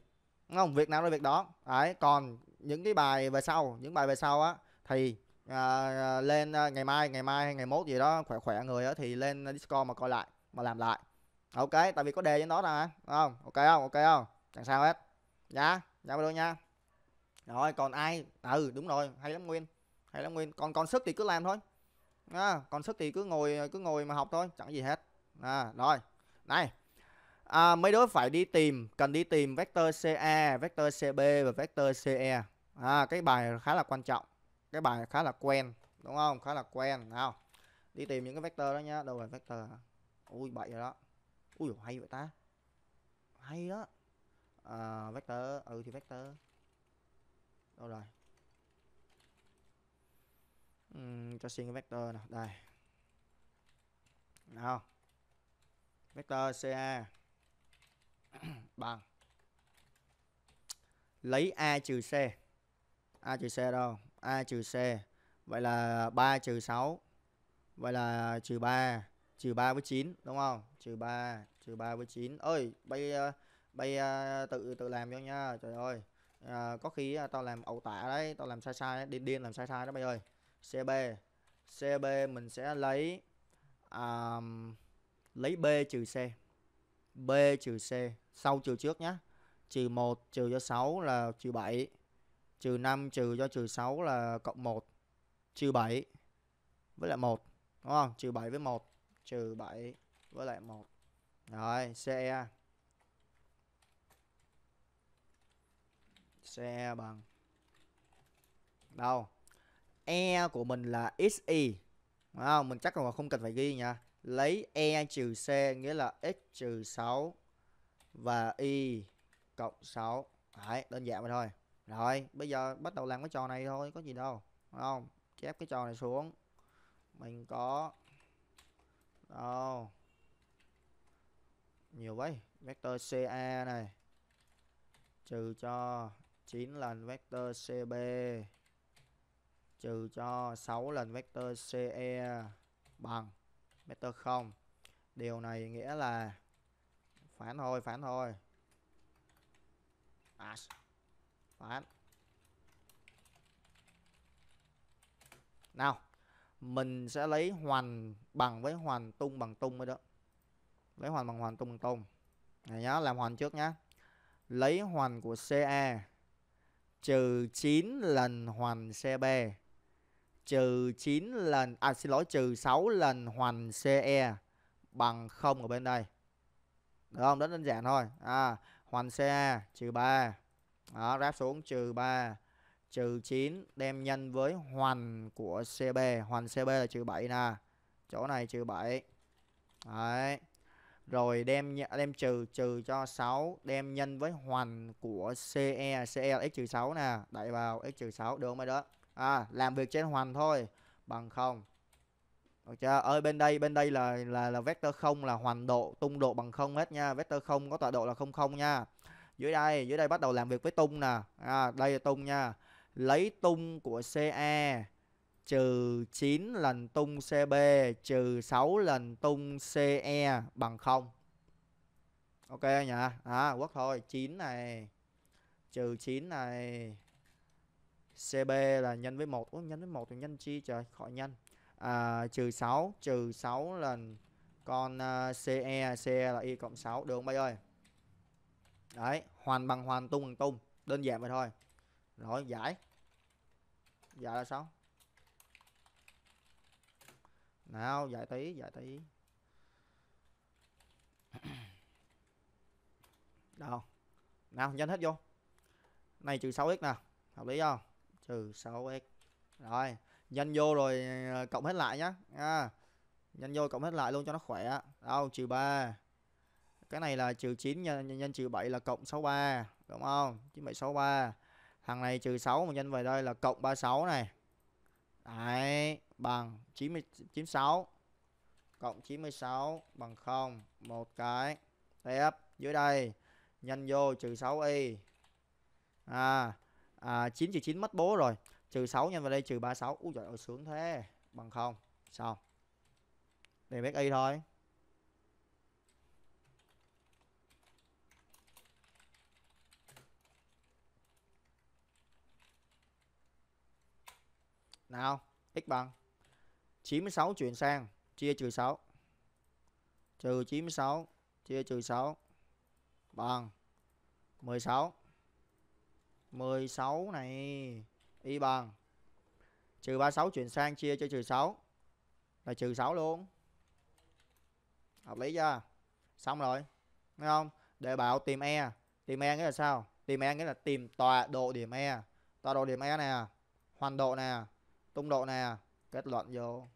đúng không việc nào ra việc đó đấy còn những cái bài về sau những bài về sau á thì à, lên à, ngày mai ngày mai hay ngày mốt gì đó khỏe khỏe người á thì lên discord mà coi lại mà làm lại ok tại vì có đề trên đó mà không ok không ok không chẳng sao hết nhá dạ đôi nha rồi còn ai ừ đúng rồi hay lắm nguyên hay lắm nguyên còn còn sức thì cứ làm thôi à, còn sức thì cứ ngồi cứ ngồi mà học thôi chẳng gì hết à rồi này À, mấy đứa phải đi tìm, cần đi tìm vector CA, vector CB và vector CE. À, cái bài khá là quan trọng. Cái bài khá là quen, đúng không? Khá là quen, nào. Đi tìm những cái vector đó nhá. Đâu rồi vector? Ui bậy rồi đó. Ui hay vậy ta. Hay đó. À, vector, ừ thì vector. Đâu rồi? Uhm, cho xin cái vector nào, đây. Nào. Vector CA bằng lấy a trừ c a trừ c đâu a trừ c vậy là 3 trừ 6 vậy là trừ 3 trừ 3 với 9 đúng không trừ 3 trừ 3 với 9 ơi bay bay tự tự làm cho nha trời ơi à, có khi ờ, tao làm ẩu tả đấy tao làm sai sai đấy. điên điên làm sai sai đó bay ơi CB CB mình sẽ lấy um, lấy B trừ C B trừ C sau trừ trước nhé trừ 1 trừ cho 6 là trừ 7 trừ 5 trừ cho trừ 6 là cộng 1 trừ 7 với lại 1 đúng không trừ 7 với 1 trừ 7 với lại 1 rồi CE CE bằng đâu E của mình là XY đúng không mình chắc là không cần phải ghi nha lấy E trừ C nghĩa là x trừ 6 và y cộng 6. Đấy, đơn giản vậy thôi. Rồi, bây giờ bắt đầu làm cái trò này thôi, có gì đâu. Đúng không? Chép cái trò này xuống. Mình có đâu. Nhiều vậy. Vector CA này trừ cho 9 lần vector CB trừ cho 6 lần vector CE bằng vector không. điều này nghĩa là phản thôi phản thôi à, phán nào mình sẽ lấy hoàn bằng với hoàn tung bằng tung mới đó lấy hoàn bằng hoàn tung bằng tung này nhá làm hoàn trước nhá lấy hoàn của ce trừ 9 lần hoàn CB trừ 9 lần à xin lỗi trừ 6 lần hoàn CE bằng 0 ở bên đây. Được không? Rất đơn giản thôi. À hoành CE trừ 3. Đó, ráp xuống trừ 3 trừ 9 đem nhân với hoàn của CB, hoàn CB là trừ 7 nè. Chỗ này trừ 7. Đấy. Rồi đem đem trừ trừ cho 6 đem nhân với hoàn của CE, CE x trừ 6 nè, đẩy vào x trừ 6 được không mấy đó? à, làm việc trên hoành thôi bằng không được chưa? Ở bên đây bên đây là là là vector không là hoành độ tung độ bằng không hết nha vector không có tọa độ là không không nha dưới đây dưới đây bắt đầu làm việc với tung nè à, đây là tung nha lấy tung của CE trừ 9 lần tung CB trừ 6 lần tung CE bằng không. Ok nhỉ? À, quất thôi, 9 này trừ 9 này CB là nhân với 1 Ủa, nhân với 1 thì nhân chi trời khỏi nhân à, trừ 6 trừ 6 lần con uh, à, CE CE là y cộng 6 được không bây ơi đấy hoàn bằng hoàn tung bằng tung đơn giản vậy thôi rồi giải giải là sao nào giải tí giải tí đâu nào nhanh hết vô này trừ 6x nè hợp lý không trừ 6x rồi nhân vô rồi ờ, cộng hết lại nhá à, nhân vô cộng hết lại luôn cho nó khỏe đâu trừ 3 cái này là trừ 9 nhân, nhân trừ 7 là cộng 63 đúng không 9763 thằng này trừ 6 mà nhân về đây là cộng 36 này đấy bằng 90, 96 cộng 96 bằng 0 một cái tiếp dưới đây nhân vô trừ 6y à à, 9 trừ 9 mất bố rồi trừ 6 nhân vào đây trừ 36 úi trời ơi sướng thế bằng không sao để make y thôi nào x bằng 96 chuyển sang chia trừ 6 trừ 96 chia trừ 6 bằng 16 16 này y bằng trừ 36 chuyển sang chia cho trừ 6 là trừ 6 luôn hợp lý chưa xong rồi nghe không để bảo tìm e tìm e nghĩa là sao tìm e nghĩa là tìm tọa độ điểm e tọa độ điểm e nè hoàn độ nè tung độ nè kết luận vô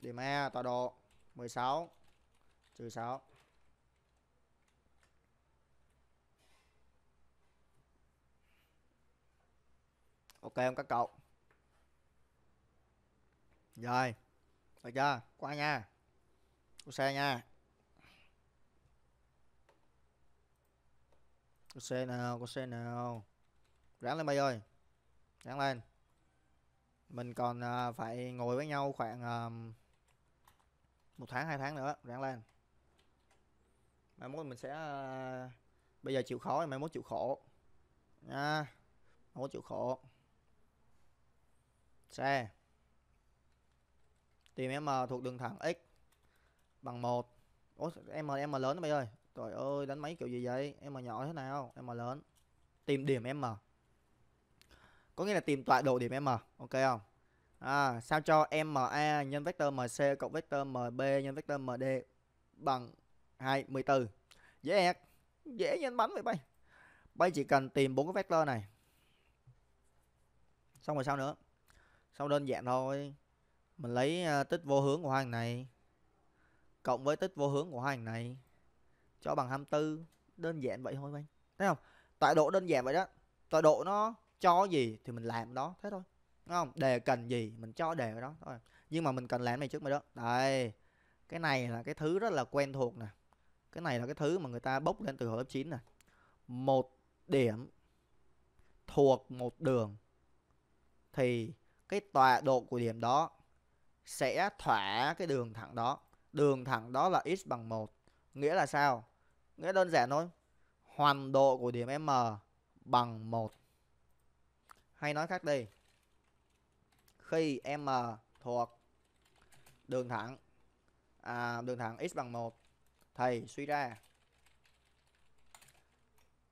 điểm e tọa độ 16 trừ 6 ok không các cậu rồi được chưa qua nha Cô xe nha Cô xe nào Cô xe nào Ráng lên mày ơi Ráng lên Mình còn uh, phải ngồi với nhau khoảng uh, Một tháng hai tháng nữa Ráng lên Mai mốt mình sẽ uh, Bây giờ chịu khó Mai mốt chịu khổ Nha Mai mốt chịu khổ xe tìm m thuộc đường thẳng x bằng một em m m lớn đó mày ơi trời ơi đánh mấy kiểu gì vậy em m nhỏ thế nào em m lớn tìm điểm m có nghĩa là tìm tọa độ điểm m ok không à, sao cho ma nhân vector mc cộng vector mb nhân vector md bằng 24 dễ ẹc dễ nhân bánh vậy bay bay chỉ cần tìm bốn cái vector này xong rồi sao nữa sau đơn giản thôi mình lấy à, tích vô hướng của hàng này cộng với tích vô hướng của hàng này cho bằng 24 đơn giản vậy thôi anh thấy không tọa độ đơn giản vậy đó tọa độ nó cho gì thì mình làm đó thế thôi đúng không đề cần gì mình cho đề đó thôi nhưng mà mình cần làm này trước mới đó đây cái này là cái thứ rất là quen thuộc nè cái này là cái thứ mà người ta bốc lên từ hồi lớp 9 nè một điểm thuộc một đường thì cái tọa độ của điểm đó sẽ thỏa cái đường thẳng đó đường thẳng đó là x bằng 1 nghĩa là sao nghĩa đơn giản thôi hoàn độ của điểm m bằng 1 hay nói khác đi khi m thuộc đường thẳng à, đường thẳng x bằng 1 thầy suy ra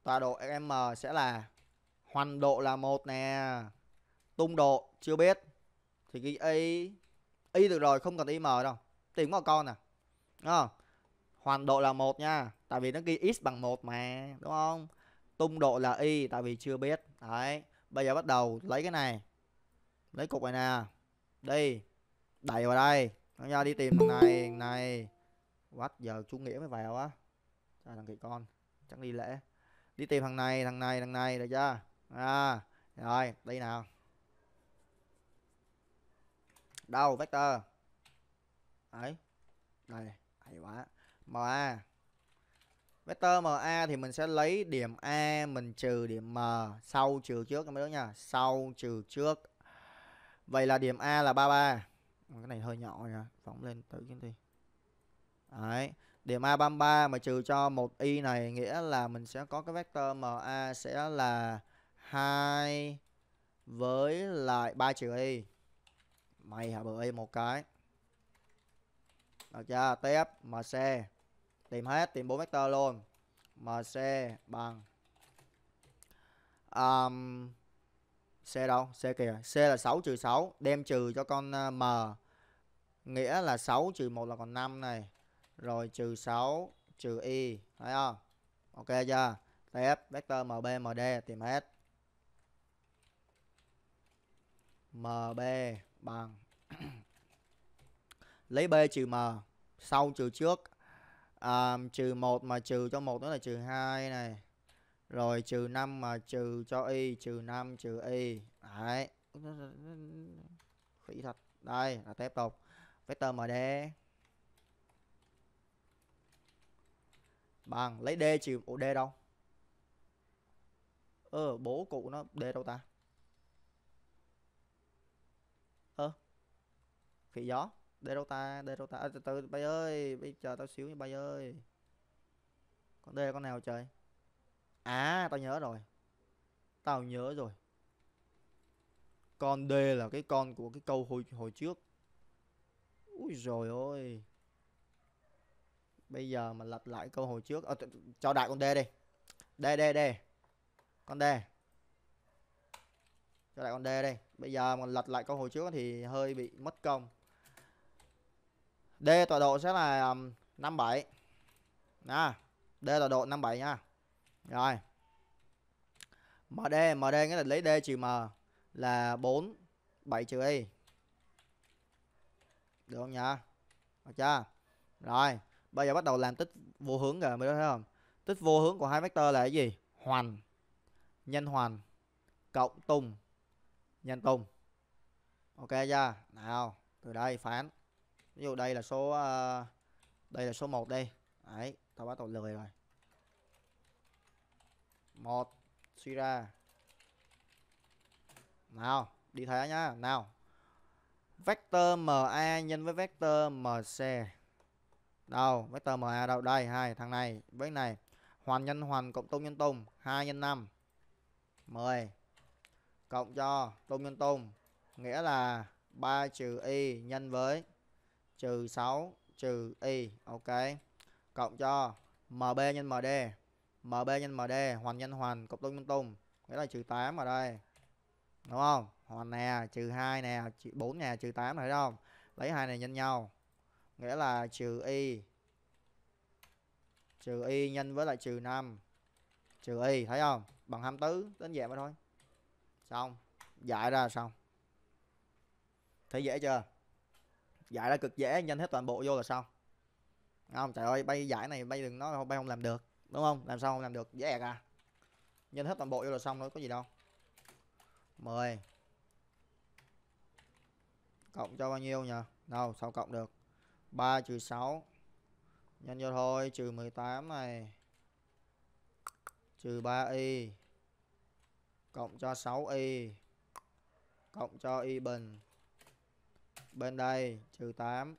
tọa độ m sẽ là hoành độ là một nè tung độ chưa biết thì cái y y được rồi không cần im đâu tìm có con nè à, hoàn độ là một nha tại vì nó ghi x bằng một mà đúng không tung độ là y tại vì chưa biết đấy bây giờ bắt đầu lấy cái này lấy cục này nè đi đẩy vào đây nó ra đi tìm thằng này này quát giờ chú nghĩa mới vào á trời thằng kỳ con chẳng đi lễ đi tìm thằng này thằng này thằng này được chưa à rồi đây nào đâu vector đấy đây hay quá ma vector ma thì mình sẽ lấy điểm a mình trừ điểm m sau trừ trước em nhớ nha sau trừ trước vậy là điểm a là 33 cái này hơi nhỏ nha phóng lên tự cái đi đấy điểm a 33 mà trừ cho một y này nghĩa là mình sẽ có cái vector ma sẽ là hai với lại 3 trừ y mày hả bữa một cái được chưa tiếp mc tìm hết tìm bốn vector luôn mc bằng um, c đâu c kìa c là 6 trừ sáu đem trừ cho con ờ, m nghĩa là 6 trừ một là còn 5 này rồi trừ sáu trừ y thấy không ok chưa tiếp vector mb md tìm hết mb Bằng lấy B trừ M sau trừ trước à, trừ 1 mà trừ cho 1 nữa là trừ 2 này rồi trừ 5 mà trừ cho y trừ 5 trừ y đấy khỉ thật đây là tiếp tục vector md bằng lấy d trừ ủa d đâu ờ bố cụ nó d đâu ta khỉ gió Delta Delta à, từ từ bay ơi bây chờ tao xíu nha bay ơi con D là con nào trời à tao nhớ rồi tao nhớ rồi con D là cái con của cái câu hồi hồi trước ui rồi ôi bây giờ mà lặp lại câu hồi trước à, cho đại con D đi D D D con D cho đại con D đi bây giờ mà lặp lại câu hồi trước thì hơi bị mất công D tọa độ sẽ là um, 57 nha D tọa độ 57 nha rồi MD MD nghĩa là lấy D trừ M là 4 7 trừ y được không nhỉ được chưa rồi bây giờ bắt đầu làm tích vô hướng rồi mới thấy không tích vô hướng của hai vectор là cái gì hoàn nhân hoàn cộng tung nhân tung ok chưa nào từ đây phán ví dụ đây là số uh, đây là số 1 đây đấy tao bắt đầu lười rồi một suy ra nào đi thế nhá nào vector ma nhân với vector mc đâu vector ma đâu đây hai thằng này với này hoàn nhân hoàn cộng tung nhân tung 2 nhân 5 10 cộng cho tung nhân tung nghĩa là 3 trừ y nhân với trừ 6 trừ y ok cộng cho mb nhân md mb nhân md hoàn nhân hoàn cộng tung nhân tung nghĩa là trừ 8 ở đây đúng không hoàn nè trừ 2 nè trừ 4 nè trừ 8 này không lấy hai này nhân nhau nghĩa là trừ y trừ y nhân với lại trừ 5 trừ y thấy không bằng 24 đến dạng mà thôi xong giải ra xong thấy dễ chưa giải ra cực dễ nhanh hết toàn bộ vô là xong không trời ơi bay giải này bay đừng nói bay không làm được đúng không làm sao không làm được dễ ẹc à nhanh hết toàn bộ vô là xong thôi có gì đâu mười cộng cho bao nhiêu nhỉ đâu sao cộng được 3 trừ 6 nhân vô thôi trừ 18 này trừ 3y cộng cho 6y cộng cho y bình bên đây trừ 8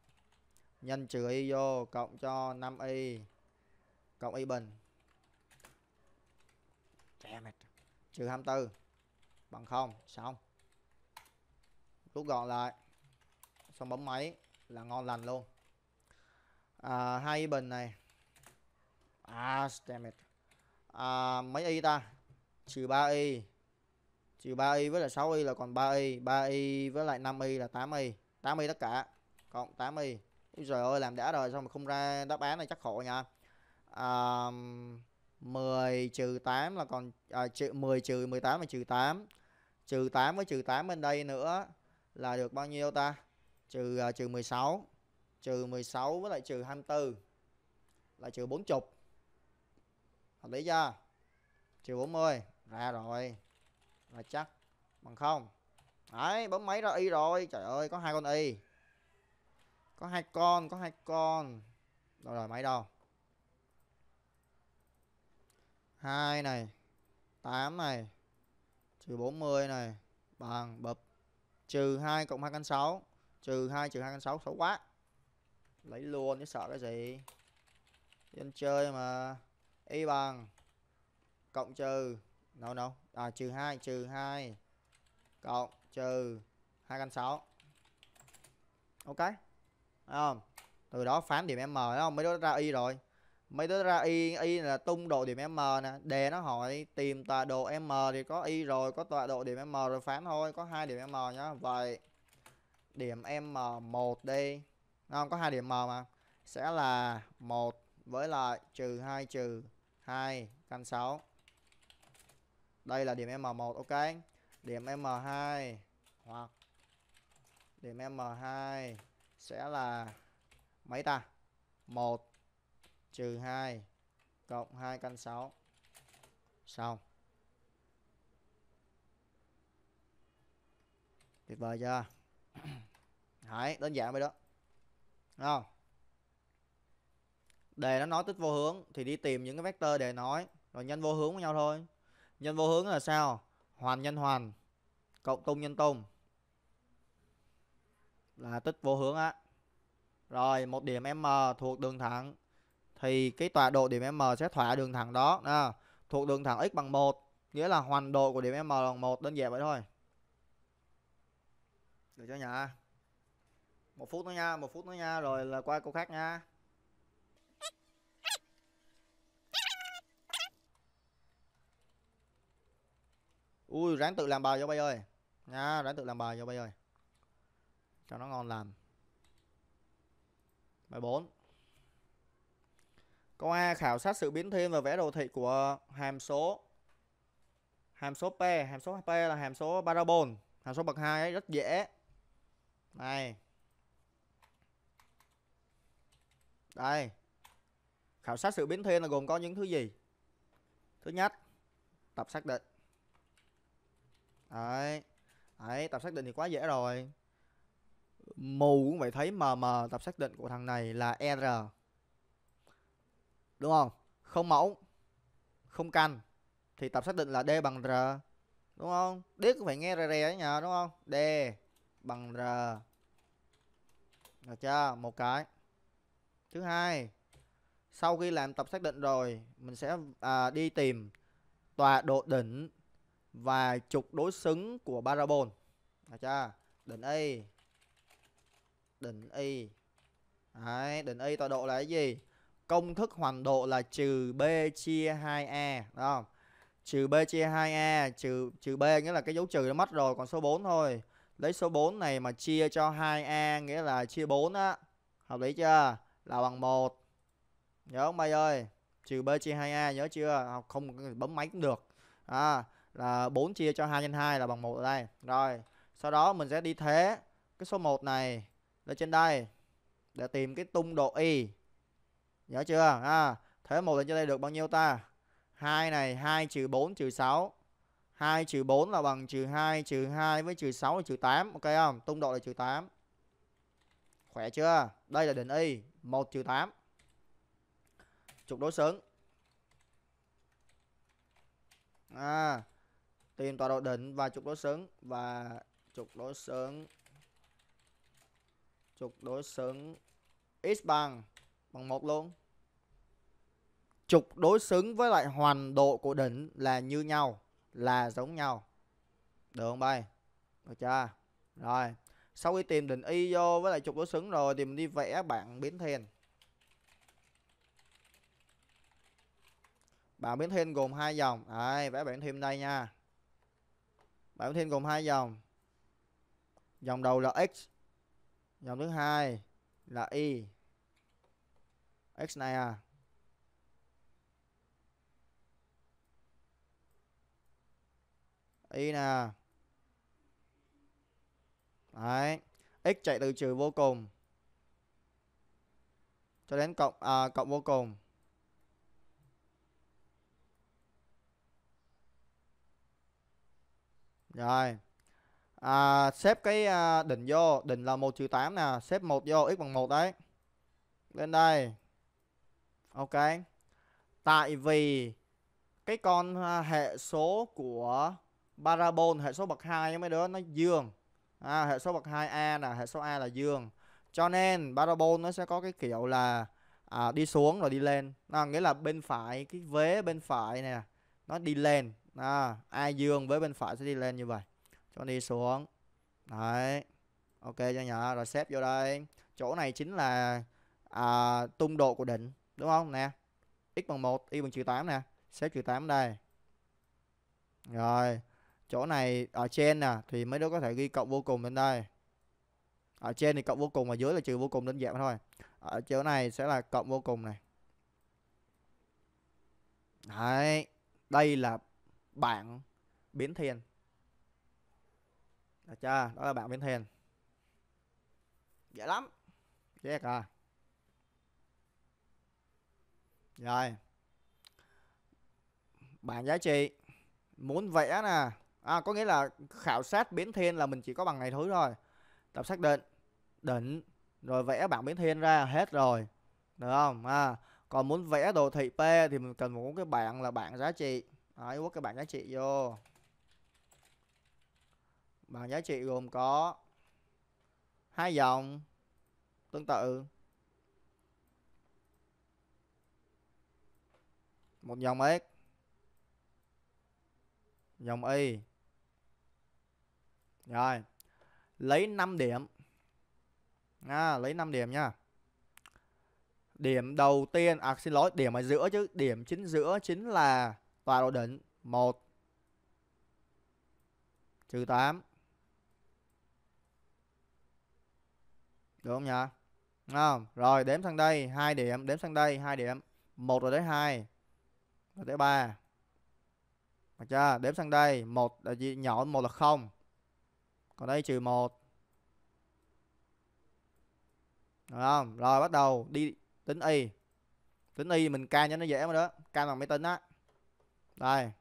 nhân trừ y vô cộng cho 5y cộng y bình trừ 24 bằng 0 xong rút gọn lại xong bấm máy là ngon lành luôn à, hai y bình này à damn it à, mấy y ta trừ 3 y trừ 3 y với là 6 y là còn 3 y 3 y với lại 5 y là 8 y 80 tất cả cộng 80 Úi giời ơi làm đã rồi sao mà không ra đáp án này chắc khổ nha à, 10 trừ 8 là còn à, 10 trừ 18 là trừ 8 trừ 8 với trừ 8 bên đây nữa là được bao nhiêu ta trừ à, trừ 16 trừ 16 với lại trừ 24 là trừ 40 hợp lý chưa trừ 40 ra rồi là chắc bằng không đấy bấm máy ra y rồi trời ơi có hai con y có hai con có hai con rồi rồi máy đâu hai này 8 này trừ 40 này bằng bập trừ 2 cộng 2 căn 6 trừ 2 trừ 2 căn 6 xấu quá lấy luôn chứ sợ cái gì dân chơi mà y bằng cộng trừ đâu no, đâu no. à trừ 2 trừ 2 cộng trừ hai căn sáu ok Đấy không từ đó phán điểm m nó không mấy đứa ra y rồi mấy đứa ra y y là tung độ điểm m nè đề nó hỏi tìm tọa độ m thì có y rồi có tọa độ điểm m rồi phán thôi có hai điểm m nhá vậy điểm m 1 đi không có hai điểm m mà sẽ là một với lại trừ hai trừ hai căn sáu, đây là điểm m1 ok điểm M2 hoặc điểm M2 sẽ là mấy ta 1 trừ 2 cộng 2 căn 6 xong tuyệt vời chưa Đấy, đơn giản vậy đó Đúng không đề nó nói tích vô hướng thì đi tìm những cái vector để nói rồi nhân vô hướng với nhau thôi nhân vô hướng là sao hoàn nhân hoàn cộng tung nhân tung là tích vô hướng á. Rồi một điểm M thuộc đường thẳng thì cái tọa độ điểm M sẽ thỏa đường thẳng đó à, thuộc đường thẳng x bằng 1, nghĩa là hoàn độ của điểm M bằng 1 đơn giản vậy thôi. Được chưa nhỉ? Một phút nữa nha, một phút nữa nha rồi là qua câu khác nha. ui ráng tự làm bài cho bay ơi nha ráng tự làm bài cho bay ơi cho nó ngon làm bài 4 câu a khảo sát sự biến thiên và vẽ đồ thị của hàm số hàm số p hàm số p là hàm số parabol hàm số bậc hai ấy rất dễ này đây khảo sát sự biến thiên là gồm có những thứ gì thứ nhất tập xác định đấy đấy tập xác định thì quá dễ rồi mù cũng phải thấy mờ mờ tập xác định của thằng này là r đúng không không mẫu không căn thì tập xác định là d bằng r đúng không d cũng phải nghe rè rè đấy nhờ đúng không d bằng r được chưa một cái thứ hai sau khi làm tập xác định rồi mình sẽ à, đi tìm tọa độ đỉnh và trục đối xứng của parabol được chưa đỉnh y đỉnh y Đấy, đỉnh y tọa độ là cái gì công thức hoành độ là trừ b chia 2a đúng không trừ b chia 2a trừ trừ b nghĩa là cái dấu trừ nó mất rồi còn số 4 thôi lấy số 4 này mà chia cho 2a nghĩa là chia 4 á hợp lý chưa là bằng 1 nhớ không bay ơi trừ b chia 2a nhớ chưa không, không bấm máy cũng được à là 4 chia cho 2 nhân 2 là bằng 1 ở đây. Rồi, sau đó mình sẽ đi thế cái số 1 này lên trên đây để tìm cái tung độ y. Nhớ chưa? À, thế 1 lên trên đây được bao nhiêu ta? 2 này 2 trừ 4 trừ 6. 2 trừ 4 là bằng trừ 2 trừ 2 với trừ 6 là trừ 8. Ok không? Tung độ là trừ 8. Khỏe chưa? Đây là định y 1 trừ 8. Trục đối xứng. À, tìm tọa độ định và trục đối xứng và trục đối xứng trục đối xứng x bằng bằng một luôn trục đối xứng với lại hoàn độ của đỉnh là như nhau là giống nhau được không bay được chưa rồi sau khi tìm đỉnh y vô với lại trục đối xứng rồi thì mình đi vẽ bảng biến thiên bảng biến thiên gồm hai dòng đấy vẽ bảng thêm đây nha bạn thêm gồm hai dòng dòng đầu là x dòng thứ hai là y x này à y nè đấy x chạy từ trừ vô cùng cho đến cộng à, cộng vô cùng Rồi. À, xếp cái à, đỉnh vô, đỉnh là 1 trừ 8 nè, xếp 1 vô x bằng 1 đấy. Lên đây. Ok. Tại vì cái con à, hệ số của parabol hệ số bậc 2 mấy đứa nó dương. À, hệ số bậc 2A nè, hệ số A là dương. Cho nên parabol nó sẽ có cái kiểu là à, đi xuống rồi đi lên. nó nghĩa là bên phải cái vế bên phải nè nó đi lên à, ai dương với bên phải sẽ đi lên như vậy cho đi xuống đấy ok cho nhỏ rồi xếp vô đây chỗ này chính là à, tung độ của đỉnh đúng không nè x bằng 1 y bằng trừ 8 nè xếp trừ 8 đây rồi chỗ này ở trên nè thì mấy đứa có thể ghi cộng vô cùng lên đây ở trên thì cộng vô cùng và dưới là trừ vô cùng đơn giản thôi ở chỗ này sẽ là cộng vô cùng này đấy đây là bảng biến thiên được chưa đó là bảng biến thiên dễ lắm dễ à rồi bảng giá trị muốn vẽ nè à, có nghĩa là khảo sát biến thiên là mình chỉ có bằng ngày thứ thôi tập xác định định rồi vẽ bảng biến thiên ra hết rồi được không à còn muốn vẽ đồ thị p thì mình cần một cái bảng là bảng giá trị Đấy, quất các bạn giá trị vô. Bảng giá trị gồm có hai dòng tương tự. Một dòng X. Dòng Y. Rồi. Lấy 5 điểm. À, lấy 5 điểm nha. Điểm đầu tiên, à xin lỗi, điểm ở giữa chứ, điểm chính giữa chính là tọa độ định 1 trừ 8 được không nhỉ à, rồi đếm sang đây hai điểm đếm sang đây hai điểm một rồi tới hai rồi tới ba được chưa đếm sang đây một là gì nhỏ một là không còn đây trừ một được không rồi bắt đầu đi tính y tính y mình ca cho nó dễ mà đó ca bằng máy tính á đây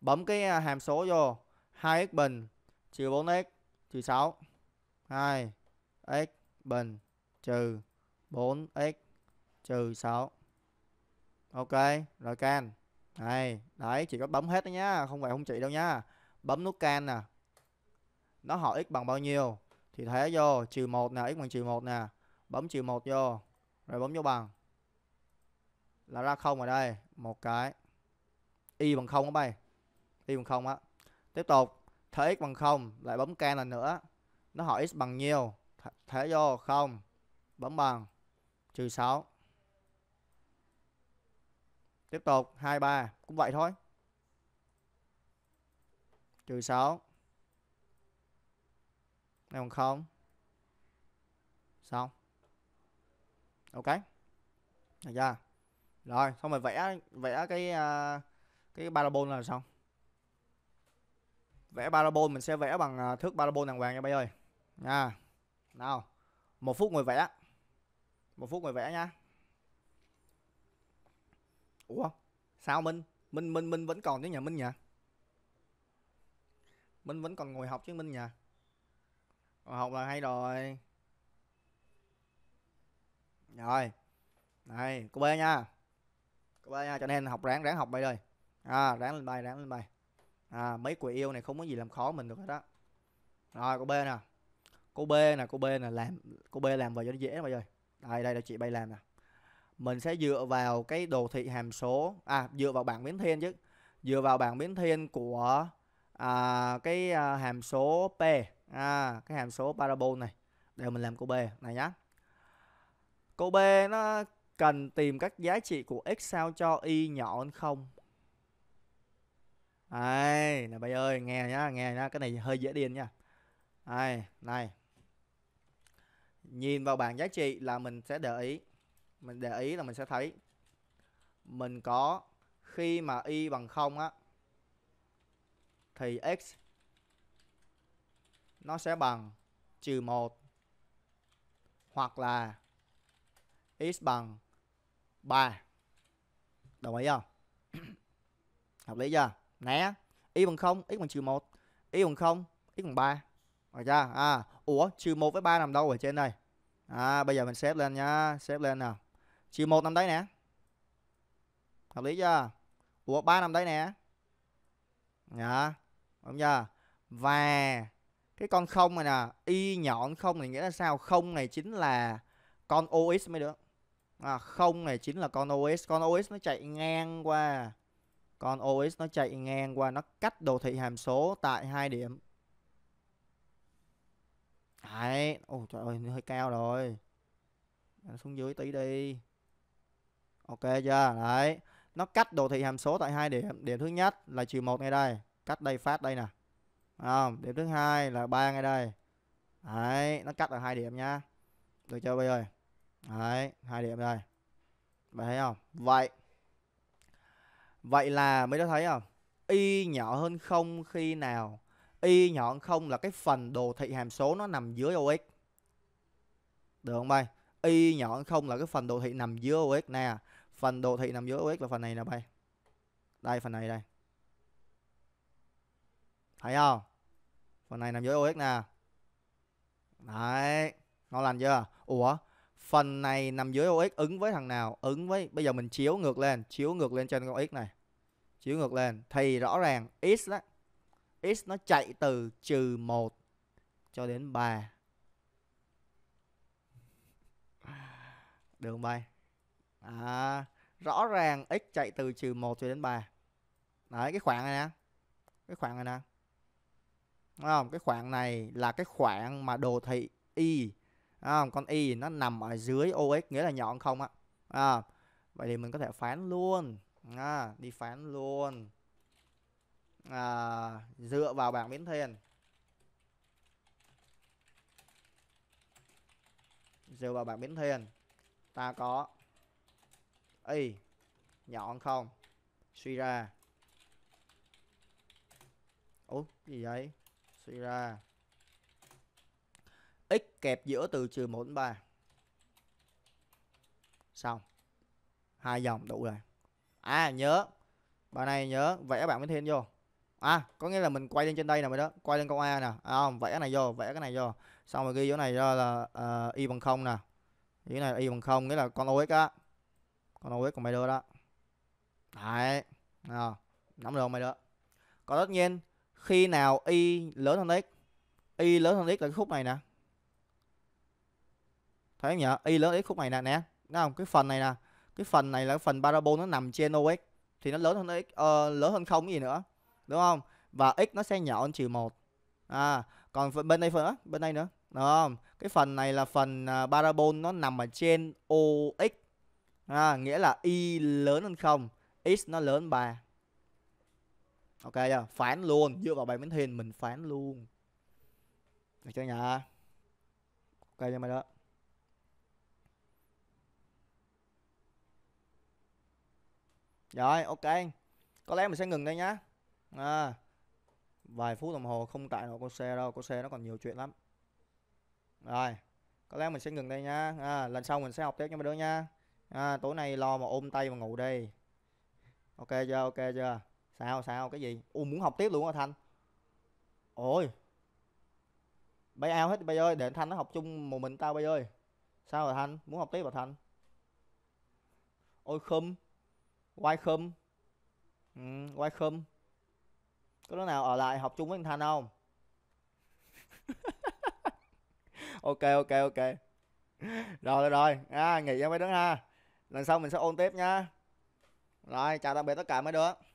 bấm cái à, hàm số vô 2x bình trừ 4x trừ 6 2 x bình trừ 4x trừ 6 ok rồi can này đấy chỉ có bấm hết đó nhá không phải không chị đâu nhá bấm nút can nè nó hỏi x bằng bao nhiêu thì thế vô trừ 1 nè x bằng trừ 1 nè bấm trừ 1 vô rồi bấm vô bằng là ra không ở đây một cái y bằng không các bạn y bằng không á tiếp tục thế x bằng không lại bấm can lần nữa nó hỏi x bằng nhiêu thế do không bấm bằng trừ sáu tiếp tục hai ba cũng vậy thôi trừ sáu này bằng không xong ok được chưa rồi xong rồi vẽ vẽ cái uh, cái parabol là xong vẽ parabol mình sẽ vẽ bằng à, thước parabol đàng hoàng nha bây ơi nha nào một phút ngồi vẽ một phút ngồi vẽ nha ủa sao minh minh minh minh vẫn còn chứ nhà minh nhỉ minh vẫn còn ngồi học chứ minh nhỉ học là hay rồi rồi này cô b nha bài nha cho nên học ráng ráng học bài rồi à, ráng lên bài ráng lên bài à, mấy quỷ yêu này không có gì làm khó mình được hết đó rồi cô b nè cô b nè cô b nè làm cô b làm vào cho nó dễ bây giờ đây đây là chị bay làm nè mình sẽ dựa vào cái đồ thị hàm số à dựa vào bảng biến thiên chứ dựa vào bảng biến thiên của à, cái à, hàm số p à, cái hàm số parabol này để mình làm cô b này nhá cô b nó cần tìm các giá trị của x sao cho y nhỏ hơn không Đây, nè bay ơi, nghe nhá, nghe nhá, cái này hơi dễ điên nha. Đây, này. Nhìn vào bảng giá trị là mình sẽ để ý. Mình để ý là mình sẽ thấy mình có khi mà y bằng không á thì x nó sẽ bằng trừ một hoặc là x bằng 3 Đồng ý không? Hợp lý chưa? Né Y bằng 0, X bằng trừ 1 Y bằng 0, X bằng 3 rồi chưa? À, ủa, trừ 1 với 3 nằm đâu ở trên đây? À, bây giờ mình xếp lên nhá Xếp lên nào Trừ 1 nằm đấy nè Hợp lý chưa? Ủa, 3 nằm đấy nè Dạ Đúng chưa? Và cái con không này nè Y nhọn không này nghĩa là sao? Không này chính là con OX mới được à, không này chính là con OS con OS nó chạy ngang qua con OS nó chạy ngang qua nó cắt đồ thị hàm số tại hai điểm Đấy, ôi trời ơi, hơi cao rồi nó xuống dưới tí đi Ok chưa, đấy Nó cắt đồ thị hàm số tại hai điểm Điểm thứ nhất là trừ một ngay đây Cắt đây phát đây nè à, Điểm thứ hai là ba ngay đây Đấy, nó cắt ở hai điểm nha Được chưa bây giờ? Đấy, hai điểm đây. Bạn thấy không? Vậy Vậy là mới đã thấy không? Y nhỏ hơn không khi nào? Y nhỏ hơn không là cái phần đồ thị hàm số nó nằm dưới OX. Được không bay? Y nhỏ hơn không là cái phần đồ thị nằm dưới OX nè. Phần đồ thị nằm dưới OX là phần này nè bay. Đây phần này đây. Thấy không? Phần này nằm dưới OX nè. Đấy, ngon lành chưa? Ủa, phần này nằm dưới OX ứng với thằng nào ứng với bây giờ mình chiếu ngược lên chiếu ngược lên trên con x này chiếu ngược lên thì rõ ràng x đó x nó chạy từ trừ 1 cho đến 3 đường bay à, rõ ràng x chạy từ trừ 1 cho đến 3 đấy cái khoảng này nè cái khoảng này nè không cái khoảng này là cái khoảng mà đồ thị y à, con y nó nằm ở dưới ox nghĩa là nhọn không á à, vậy thì mình có thể phán luôn à, đi phán luôn à, dựa vào bảng biến thiên dựa vào bảng biến thiên ta có y nhọn không suy ra ủa gì vậy suy ra x kẹp giữa từ trừ 1 đến 3 xong hai dòng đủ rồi à nhớ bài này nhớ vẽ bạn mới thêm vô à có nghĩa là mình quay lên trên đây nè mày đó quay lên câu a nè à, không vẽ này vô vẽ cái này vô xong rồi ghi chỗ này ra là uh, y bằng không nè cái này y bằng không nghĩa là con ox á con ox của mày đưa đó đấy à, nắm được mày đó còn tất nhiên khi nào y lớn hơn x y lớn hơn x là cái khúc này nè thấy không nhở y lớn x khúc này nè nè không cái phần này nè cái phần này là phần parabol nó nằm trên ox thì nó lớn hơn x uh, lớn hơn không gì nữa đúng không và x nó sẽ nhỏ hơn trừ một à còn bên đây phần đó, bên đây nữa đúng không cái phần này là phần uh, parabol nó nằm ở trên ox à, nghĩa là y lớn hơn không x nó lớn ba ok chưa phán luôn dựa vào bài miếng thiên mình phán luôn được chưa nhà ok cho mày đó rồi ok có lẽ mình sẽ ngừng đây nhá à, vài phút đồng hồ không tại nổi con xe đâu con xe nó còn nhiều chuyện lắm rồi có lẽ mình sẽ ngừng đây nhá à, lần sau mình sẽ học tiếp cho mấy đứa nha à, tối nay lo mà ôm tay mà ngủ đi ok chưa ok chưa sao sao cái gì u muốn học tiếp luôn hả thanh ôi bay ao hết bây ơi để thanh nó học chung một mình tao bây ơi sao rồi thanh muốn học tiếp hả thanh ôi khum Why không? Ừ, why không? Có đứa nào ở lại học chung với anh Thanh không? ok ok ok. Rồi rồi rồi, à, nghỉ cho mấy đứa ha. Lần sau mình sẽ ôn tiếp nha. Rồi chào tạm biệt tất cả mấy đứa.